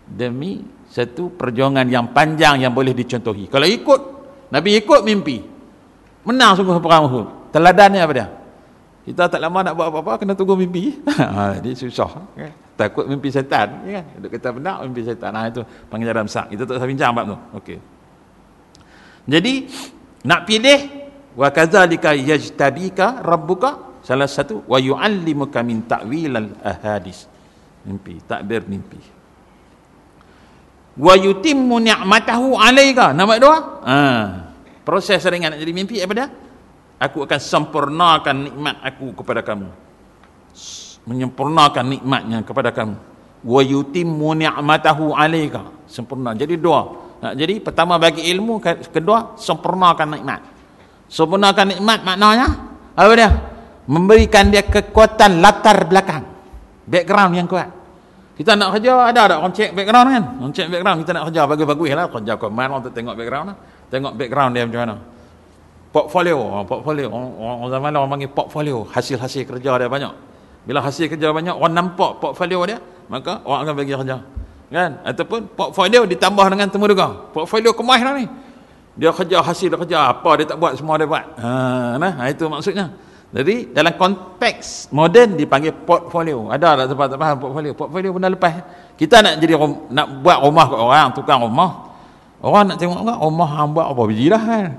demi satu perjuangan yang panjang yang boleh dicontohi kalau ikut nabi ikut mimpi menang sungguh perang Uhud teladannya apa dia kita tak lama nak buat apa-apa kena tunggu mimpi. Ha ini susah kan? Takut mimpi syaitan ya kan. Duk kata benar mimpi setan. Nah ha, itu panggil dalam sak. Kita tak usah bincang bab tu. Okey. Jadi nak pilih wa kadzalika yajtabika rabbuka salah satu wa yuallimuka min ta'wilal ahadis. Mimpi, takbir mimpi. Wa yutimmu ni'matahu 'alaika. nama doa. Ha. Proses ringan nak jadi mimpi apa dia? aku akan sempurnakan nikmat aku kepada kamu menyempurnakan nikmatnya kepada kamu wa yutimmu ni'matahu alayka sempurna jadi dua nah, jadi pertama bagi ilmu kedua sempurnakan nikmat sempurnakan nikmat maknanya apa dia memberikan dia kekuatan latar belakang background yang kuat kita nak kerja ada ada. orang check background kan orang check background kita nak kerja bagus-bagus lah kerja kau main orang tengok background lah tengok background dia macam mana portfolio portfolio orang, orang zaman lah orang panggil portfolio hasil-hasil kerja dia banyak bila hasil kerja banyak orang nampak portfolio dia maka orang akan bagi kerja kan ataupun portfolio ditambah dengan temudugang portfolio kemah lah ni dia kerja hasil dia kerja apa dia tak buat semua dia buat ha nah ha, itu maksudnya jadi dalam konteks moden dipanggil portfolio ada tak sebab tak faham portfolio portfolio benda lepas kita nak jadi nak buat rumah kat orang tukang rumah orang nak tengok enggak rumah hang buat apa biji kan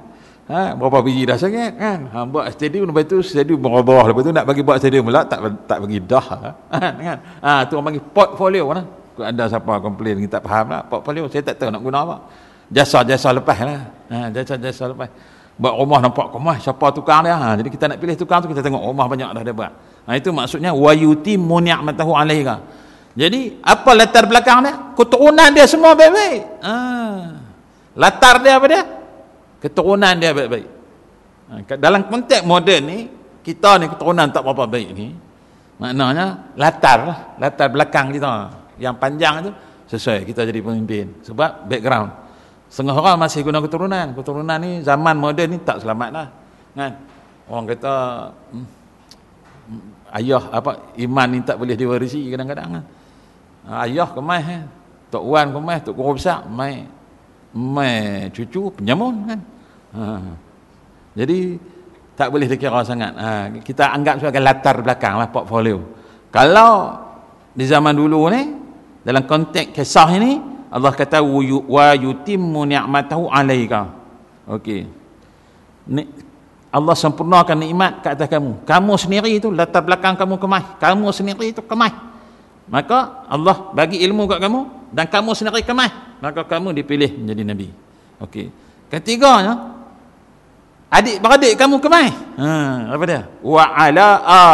Ha, berapa biji dah sangat kan? Ha, buat stadium lepas tu stadium merobah lepas tu nak bagi buat stadium pula tak tak bagi dah kan? kan? Ha, tu orang panggil portfolio kan? Ada siapa komplain kita tak faham lah portfolio saya tak tahu nak guna apa. Jasa-jasa lepas lah. Ha, jasa-jasa lepas. Buat rumah nampak rumah siapa tukang dia. Ha, jadi kita nak pilih tukang tu kita tengok rumah banyak dah dia buat. Ha, itu maksudnya wayuti muni'matahu alaihi. Jadi apa latar belakangnya? dia? Keturunan dia semua baik-baik. Ha. Latar dia apa dia? keturunan dia baik-baik ha, dalam konteks moden ni kita ni keturunan tak berapa baik ni maknanya latar lah latar belakang kita yang panjang tu sesuai kita jadi pemimpin sebab background setengah orang masih guna keturunan keturunan ni zaman moden ni tak selamat lah kan orang kata hmm, hmm, ayah apa iman ni tak boleh diwarisi kadang-kadang kan ha, ayah kemas eh? tok wan kemas tok guru besar mai mai cucu penyamun kan ha. jadi tak boleh dikira sangat ha. kita anggap sebagai latar belakang lah portfolio kalau di zaman dulu ni dalam konteks kisah ini Allah kata wa yutimmu ni'matahu alaika okey ni Allah sempurnakan nikmat ke atas kamu kamu sendiri itu latar belakang kamu kemah kamu sendiri itu kemah maka Allah bagi ilmu kat kamu dan kamu sendiri kemas maka kamu dipilih menjadi nabi okey ketiganya adik beradik kamu kemas ha apa dia wa ala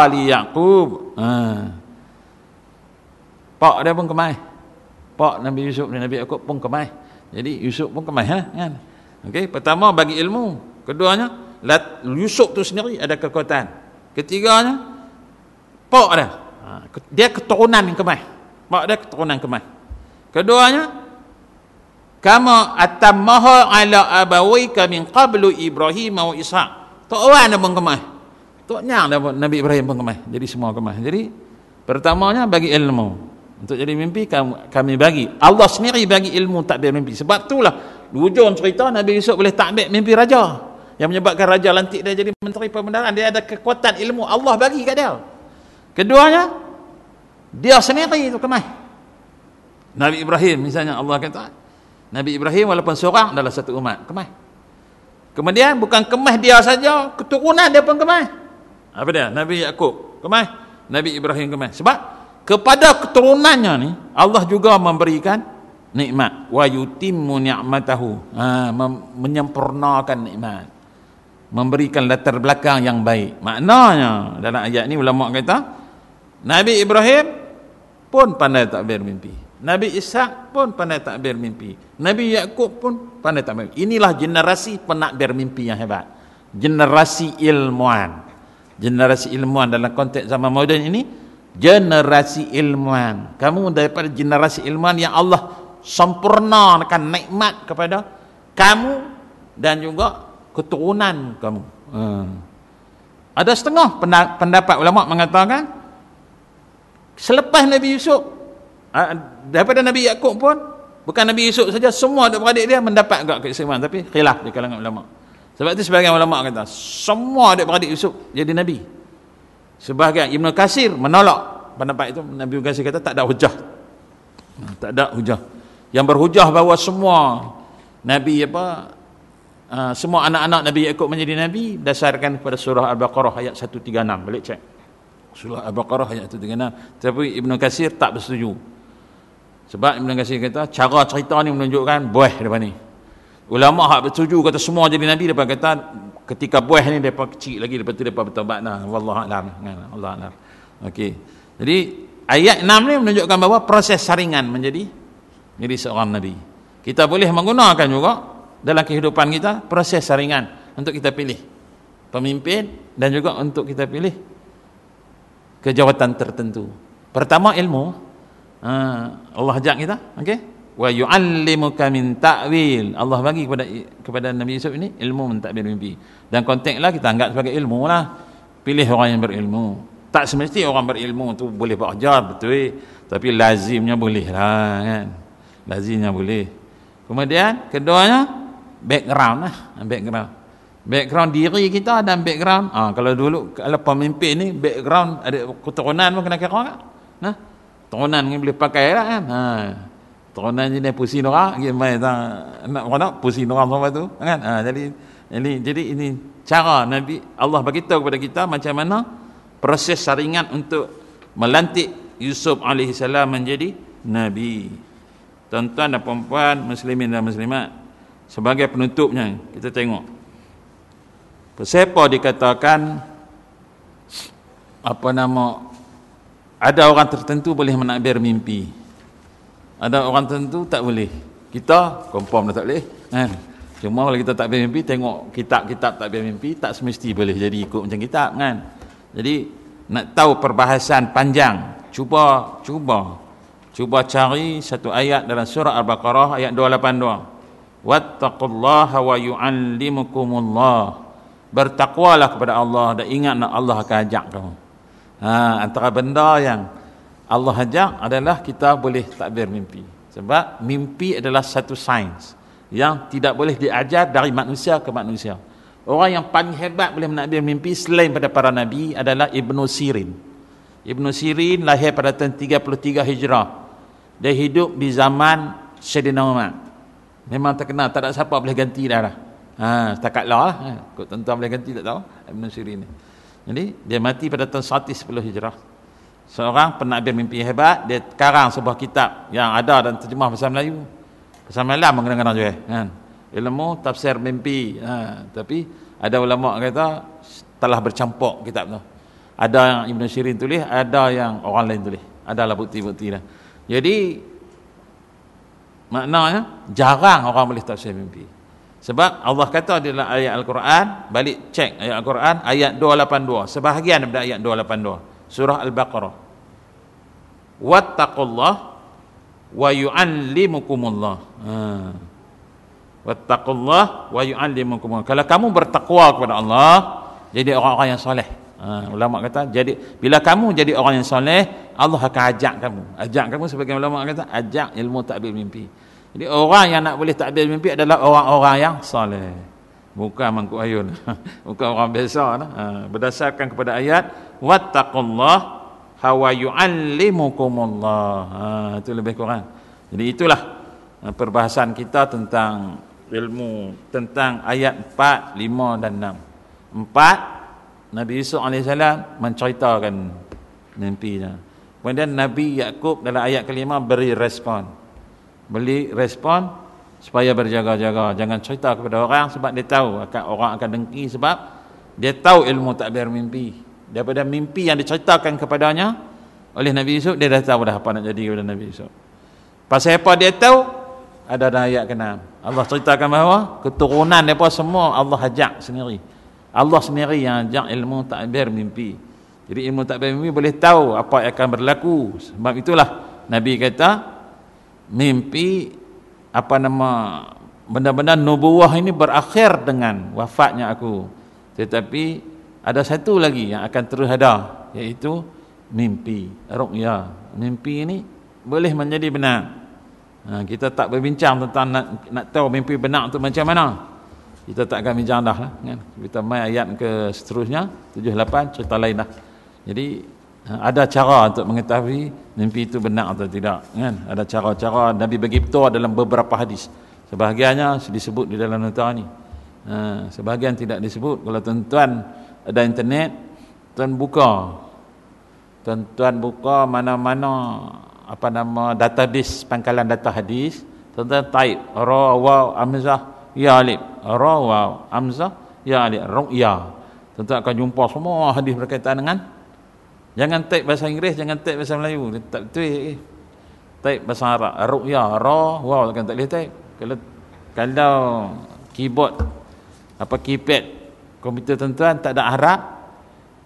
ali yaqub ha pak dia pun kemas pak nabi yusuf dan nabi yaqub pun kemas jadi yusuf pun kemas ha kan okey pertama bagi ilmu keduanya lat yusuf tu sendiri ada kekuatan ketiganya pak dia ha, dia keturunan kemas pak dia keturunan kemas Keduanya kama atammaha ala abawi kami qablu Ibrahim wa Ishaq. Tok wan dah mengemas. Tok nyang dah Nabi Ibrahim mengemas. Jadi semua kemas. Jadi pertamanya bagi ilmu. Untuk jadi mimpi kami bagi. Allah sendiri bagi ilmu takbir mimpi. Sebab itulah hujung cerita Nabi Yusuf boleh takbir mimpi raja. Yang menyebabkan raja lantik dia jadi menteri pembenaran. Dia ada kekuatan ilmu Allah bagi kat dia. Keduanya dia sendiri itu kemas. Nabi Ibrahim misalnya Allah kata Nabi Ibrahim walaupun seorang dalam satu umat kemah kemudian bukan kemah dia saja keturunan dia pun kemah apa dia Nabi Yaakob kemah Nabi Ibrahim kemah sebab kepada keturunannya ni Allah juga memberikan nikmat wa yutimmu ni'matahu ha, menyempurnakan nikmat memberikan latar belakang yang baik maknanya dalam ayat ni ulama kata Nabi Ibrahim pun pandai takbir mimpi Nabi Ishak pun pandai takbir mimpi. Nabi Yakub pun pandai takbir mimpi. Inilah generasi penakbir mimpi yang hebat. Generasi ilmuan. Generasi ilmuan dalam konteks zaman moden ini. Generasi ilmuan. Kamu daripada generasi ilmuan yang Allah sempurnakan nikmat kepada kamu dan juga keturunan kamu. Hmm. Ada setengah pendapat ulama mengatakan selepas Nabi Yusuf Ha, daripada Nabi Yakub pun bukan Nabi Yusuf saja semua adik beradik dia mendapat juga keistimewaan tapi khilaf di kalangan ulama. Sebab itu sebahagian ulama kata semua adik beradik Yusuf jadi nabi. Sebahagian Ibnu Kasir menolak pendapat itu Nabi Ibnu kata tak ada hujah. Ah, tak ada hujah. Yang berhujah bahawa semua nabi apa Uh, semua anak-anak Nabi Yakub menjadi Nabi dasarkan kepada surah Al-Baqarah ayat 136 balik cek surah Al-Baqarah ayat 136 Tetapi Ibn Kasir tak bersetuju sebab Ibn Qasir kata, cara cerita ni menunjukkan buah depan ni. Ulama hak bersetuju kata semua jadi nabi depan kata ketika buah ni depa kecil lagi depa tu depa bertobat nah wallahu alam. Kan? Allah alam. Okey. Jadi ayat 6 ni menunjukkan bahawa proses saringan menjadi menjadi seorang nabi. Kita boleh menggunakan juga dalam kehidupan kita proses saringan untuk kita pilih pemimpin dan juga untuk kita pilih kejawatan tertentu. Pertama ilmu, Ha, Allah ajak kita okey wa yuallimuka min ta'wil Allah bagi kepada kepada Nabi Yusuf ini ilmu mentakbir mimpi dan konteklah kita anggap sebagai ilmu lah pilih orang yang berilmu tak semesti orang berilmu tu boleh buat ajar betul eh? tapi lazimnya boleh lah kan lazimnya boleh kemudian keduanya background lah background background diri kita dan background ha, kalau dulu kalau pemimpin ni background ada keturunan pun kena kira kan nah Tonan ni boleh pakai lah kan. Ha. Tonan ni pusing orang. Gimana tak? Nak orang nak pusing orang sampai tu. Kan? Ha. Jadi, jadi, jadi ini cara Nabi Allah beritahu kepada kita macam mana proses saringan untuk melantik Yusuf AS menjadi Nabi. Tuan-tuan dan perempuan, muslimin dan muslimat. Sebagai penutupnya, kita tengok. Siapa dikatakan apa nama ada orang tertentu boleh menakbir mimpi ada orang tertentu tak boleh kita confirm dah tak boleh eh. cuma kalau kita takbir mimpi tengok kitab-kitab takbir mimpi tak semesti boleh jadi ikut macam kitab kan jadi nak tahu perbahasan panjang cuba cuba cuba cari satu ayat dalam surah al-baqarah ayat 282 wattaqullaha wa yu'allimukumullah bertakwalah kepada Allah dan ingatlah Allah akan ajak kamu Ha, antara benda yang Allah ajak adalah kita boleh takbir mimpi. Sebab mimpi adalah satu sains yang tidak boleh diajar dari manusia ke manusia. Orang yang paling hebat boleh menakbir mimpi selain pada para nabi adalah Ibnu Sirin. Ibnu Sirin lahir pada tahun 33 Hijrah. Dia hidup di zaman Syedina Umar. Memang terkenal, tak ada siapa boleh ganti dah lah. Ha, setakat lah lah. Eh. Kau tuan-tuan boleh ganti tak tahu Ibnu Sirin ni. Jadi dia mati pada tahun 110 Hijrah. Seorang penakbir mimpi hebat, dia karang sebuah kitab yang ada dan terjemah bahasa Melayu. Bahasa Melayu lah, mengenang-kenang juga kan. Ilmu tafsir mimpi. Ha, tapi ada ulama kata telah bercampur kitab tu. Ada yang Ibn Syirin tulis, ada yang orang lain tulis. Adalah bukti-bukti dah. Jadi maknanya jarang orang boleh tafsir mimpi. Sebab Allah kata di dalam ayat Al-Quran, balik cek ayat Al-Quran, ayat 282. Sebahagian daripada ayat 282. Surah Al-Baqarah. Wattaqullah wa yu'allimukumullah. Ha. Wattaqullah wa yu'allimukumullah. Kalau kamu bertakwa kepada Allah, jadi orang-orang yang soleh. Ha. ulama kata, jadi bila kamu jadi orang yang soleh, Allah akan ajak kamu. Ajak kamu sebagai ulama kata, ajak ilmu takbir mimpi. Jadi orang yang nak boleh takbir mimpi adalah orang-orang yang soleh. Bukan mangkuk ayun. Bukan orang biasa. Lah. Ha, berdasarkan kepada ayat, Wattakullah hawa yu'allimukumullah. Ha, itu lebih kurang. Jadi itulah ha, perbahasan kita tentang ilmu, tentang ayat 4, 5 dan 6. 4, Nabi Yusuf AS menceritakan mimpinya. Kemudian Nabi Yakub dalam ayat kelima beri respon beli respon supaya berjaga-jaga jangan cerita kepada orang sebab dia tahu akan orang akan dengki sebab dia tahu ilmu takbir mimpi daripada mimpi yang diceritakan kepadanya oleh Nabi Yusuf dia dah tahu dah apa nak jadi oleh Nabi Yusuf pasal apa dia tahu ada dalam ayat ke Allah ceritakan bahawa keturunan dia semua Allah ajak sendiri Allah sendiri yang ajak ilmu takbir mimpi jadi ilmu takbir mimpi boleh tahu apa yang akan berlaku sebab itulah Nabi kata mimpi apa nama benda-benda nubuah ini berakhir dengan wafatnya aku tetapi ada satu lagi yang akan terus ada iaitu mimpi ruqya mimpi ini boleh menjadi benar ha, kita tak berbincang tentang nak, nak tahu mimpi benar tu macam mana kita tak akan bincang dah lah, kan? kita main ayat ke seterusnya 7-8 cerita lain dah jadi ada cara untuk mengetahui mimpi itu benar atau tidak kan ada cara-cara Nabi bagi petua dalam beberapa hadis sebahagiannya disebut di dalam nota ni ha, sebahagian tidak disebut kalau tuan-tuan ada internet tuan buka tuan-tuan buka mana-mana apa nama database pangkalan data hadis tuan-tuan taib rawaw amzah ya alif rawaw amzah ya alif ru'ya tuan-tuan akan jumpa semua hadis berkaitan dengan Jangan type bahasa Inggeris, jangan type bahasa Melayu. Tak betul. Eh. Type bahasa Arab. Ruqyah, ra, wow kan tak boleh type. Kalau kalau keyboard apa keypad komputer tuan-tuan tak ada Arab,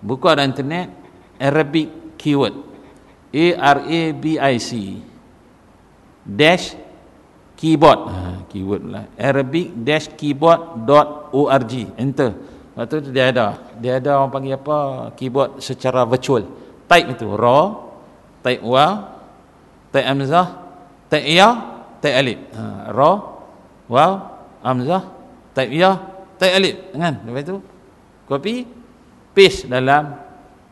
buka ada internet Arabic keyword. A R A B I C dash keyboard. Ha, keyword lah. Arabic dash keyboard dot org. Enter. Waktu tu dia ada. Dia ada orang panggil apa? Keyboard secara virtual. Type itu. Ra, type wa, type amzah, type iya, type alif. Ha, ra, wa, amzah, type ya, type alif. Dengan, Lepas tu, copy, paste dalam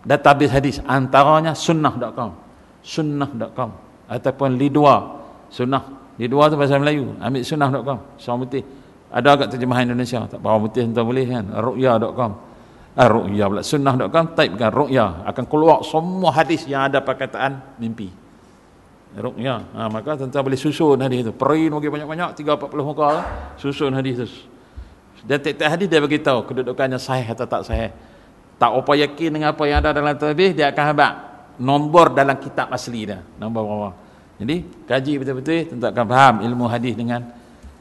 database hadis. Antaranya sunnah.com. Sunnah.com. Ataupun lidua. Sunnah. Lidua tu bahasa Melayu. Ambil sunnah.com. Soal putih. Ada agak terjemahan Indonesia. Tak bawa putih tuan boleh kan. Ruqya.com Ah, eh, ruqya pula. Sunnah.com typekan ruqya. Akan keluar semua hadis yang ada perkataan mimpi. Ruqya. Ha, maka tuan boleh susun hadis itu. Perin bagi banyak-banyak. 3-40 muka lah. Susun hadis itu. Dia tiap-tiap hadis dia beritahu kedudukannya sahih atau tak sahih. Tak apa yakin dengan apa yang ada dalam terbih, dia akan habak nombor dalam kitab asli dia. Nombor bawah. Jadi, kaji betul-betul, tentu akan faham ilmu hadis dengan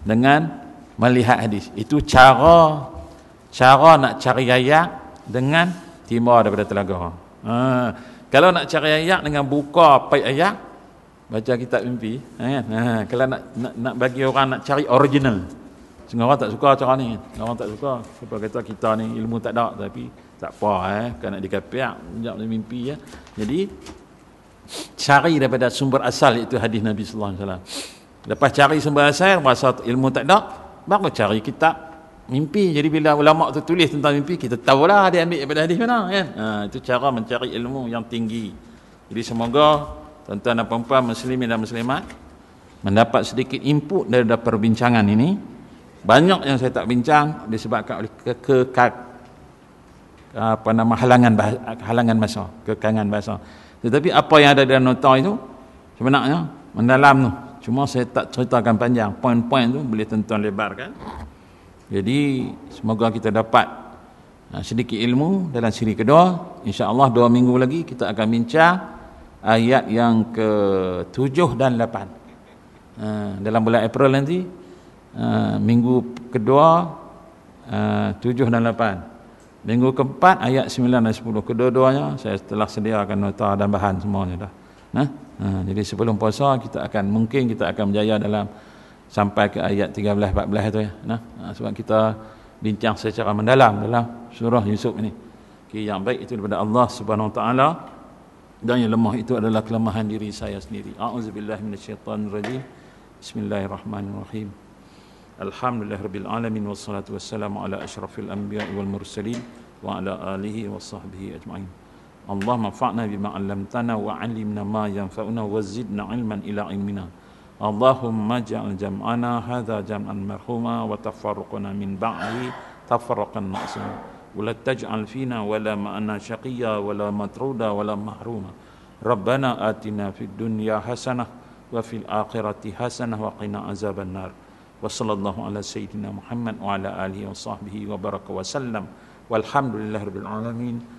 dengan melihat hadis. Itu cara cara nak cari ayat dengan timur daripada telaga. Ha. Kalau nak cari ayat dengan buka paik ayat, baca kitab mimpi. Ha, kan? ha. Kalau nak, nak, nak bagi orang nak cari original. Semua orang tak suka cara ni. Kan? Orang tak suka. Siapa kata kita ni ilmu tak ada tapi tak apa eh. Kan nak dikapiak. Sekejap mimpi ya. Jadi cari daripada sumber asal iaitu hadis Nabi Sallallahu Alaihi Wasallam. Lepas cari sumber asal, rasa ilmu tak ada, baru cari kitab mimpi jadi bila ulama tu tulis tentang mimpi kita tahulah dia ambil daripada hadis mana kan ha, itu cara mencari ilmu yang tinggi jadi semoga tuan-tuan dan puan-puan muslimin dan muslimat mendapat sedikit input daripada perbincangan ini banyak yang saya tak bincang disebabkan oleh ke, ke, ke, ke apa nama halangan bahasa, halangan masa kekangan bahasa tetapi apa yang ada dalam nota itu sebenarnya mendalam tu Cuma saya tak ceritakan panjang Poin-poin tu boleh tuan-tuan lebarkan Jadi semoga kita dapat ah, Sedikit ilmu dalam siri kedua InsyaAllah dua minggu lagi kita akan bincang Ayat yang ke tujuh dan lapan ah, Dalam bulan April nanti ah, Minggu kedua Tujuh dan lapan Minggu keempat ayat sembilan dan sepuluh Kedua-duanya saya telah sediakan nota dan bahan semuanya dah Nah, ha? ha jadi sebelum puasa kita akan mungkin kita akan berjaya dalam sampai ke ayat 13 14 tu ya. Nah, ha sebab kita bincang secara mendalam dalam surah Yusuf ini. Okay, yang baik itu daripada Allah Subhanahu Wa Taala dan yang lemah itu adalah kelemahan diri saya sendiri. A'udzubillahi minasyaitonirrajim. Bismillahirrahmanirrahim. Alhamdulillahirabbil alamin wassalatu wassalamu ala asyrafil anbiya wal mursalin wa ala alihi wasahbihi ajmain. اللهم انفعنا بما علمتنا وعلمنا ما ينفعنا وزدنا علما إلى علمنا اللهم اجعل جمعنا هذا جمعا مرحوما وتفرقنا من بعده تفرقا معصوما ولا تجعل فينا ولا معنا شقيا ولا مطرودا ولا محروما ربنا آتنا في الدنيا حسنة وفي الآخرة حسنة وقنا عذاب النار وصلى الله على سيدنا محمد وعلى آله وصحبه وبارك وسلم والحمد لله رب العالمين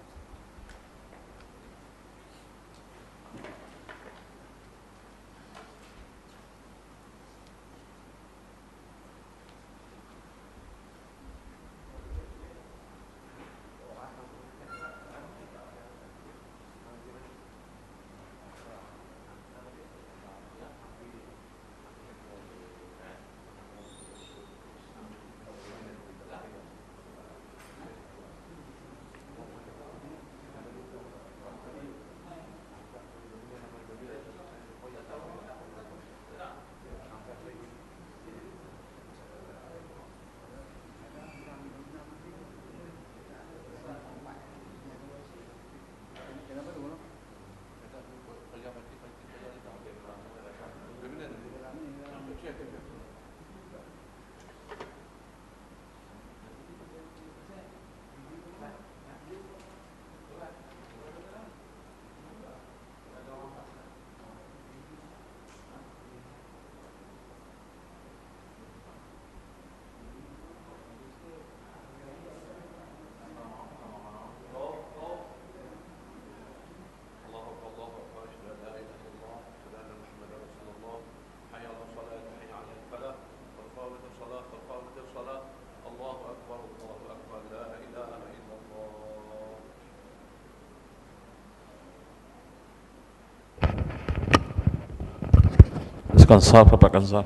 قنصار ربع قنصار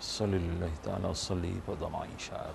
صلى الله تعالى وصلي وضمعي شعر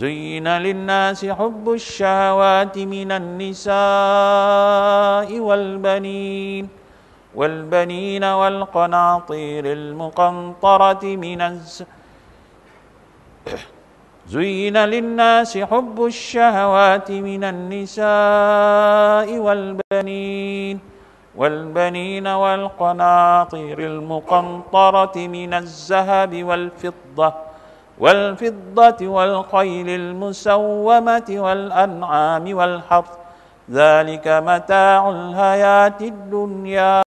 زين للناس حب الشهوات من النساء والبنين والبنين والقناطير المقنطرة من الز... زين للناس حب الشهوات من النساء والبنين والبنين والقناطير المقنطرة من الذهب والفضة والفضة والخيل المسومة والأنعام والحرث ذلك متاع الحياة الدنيا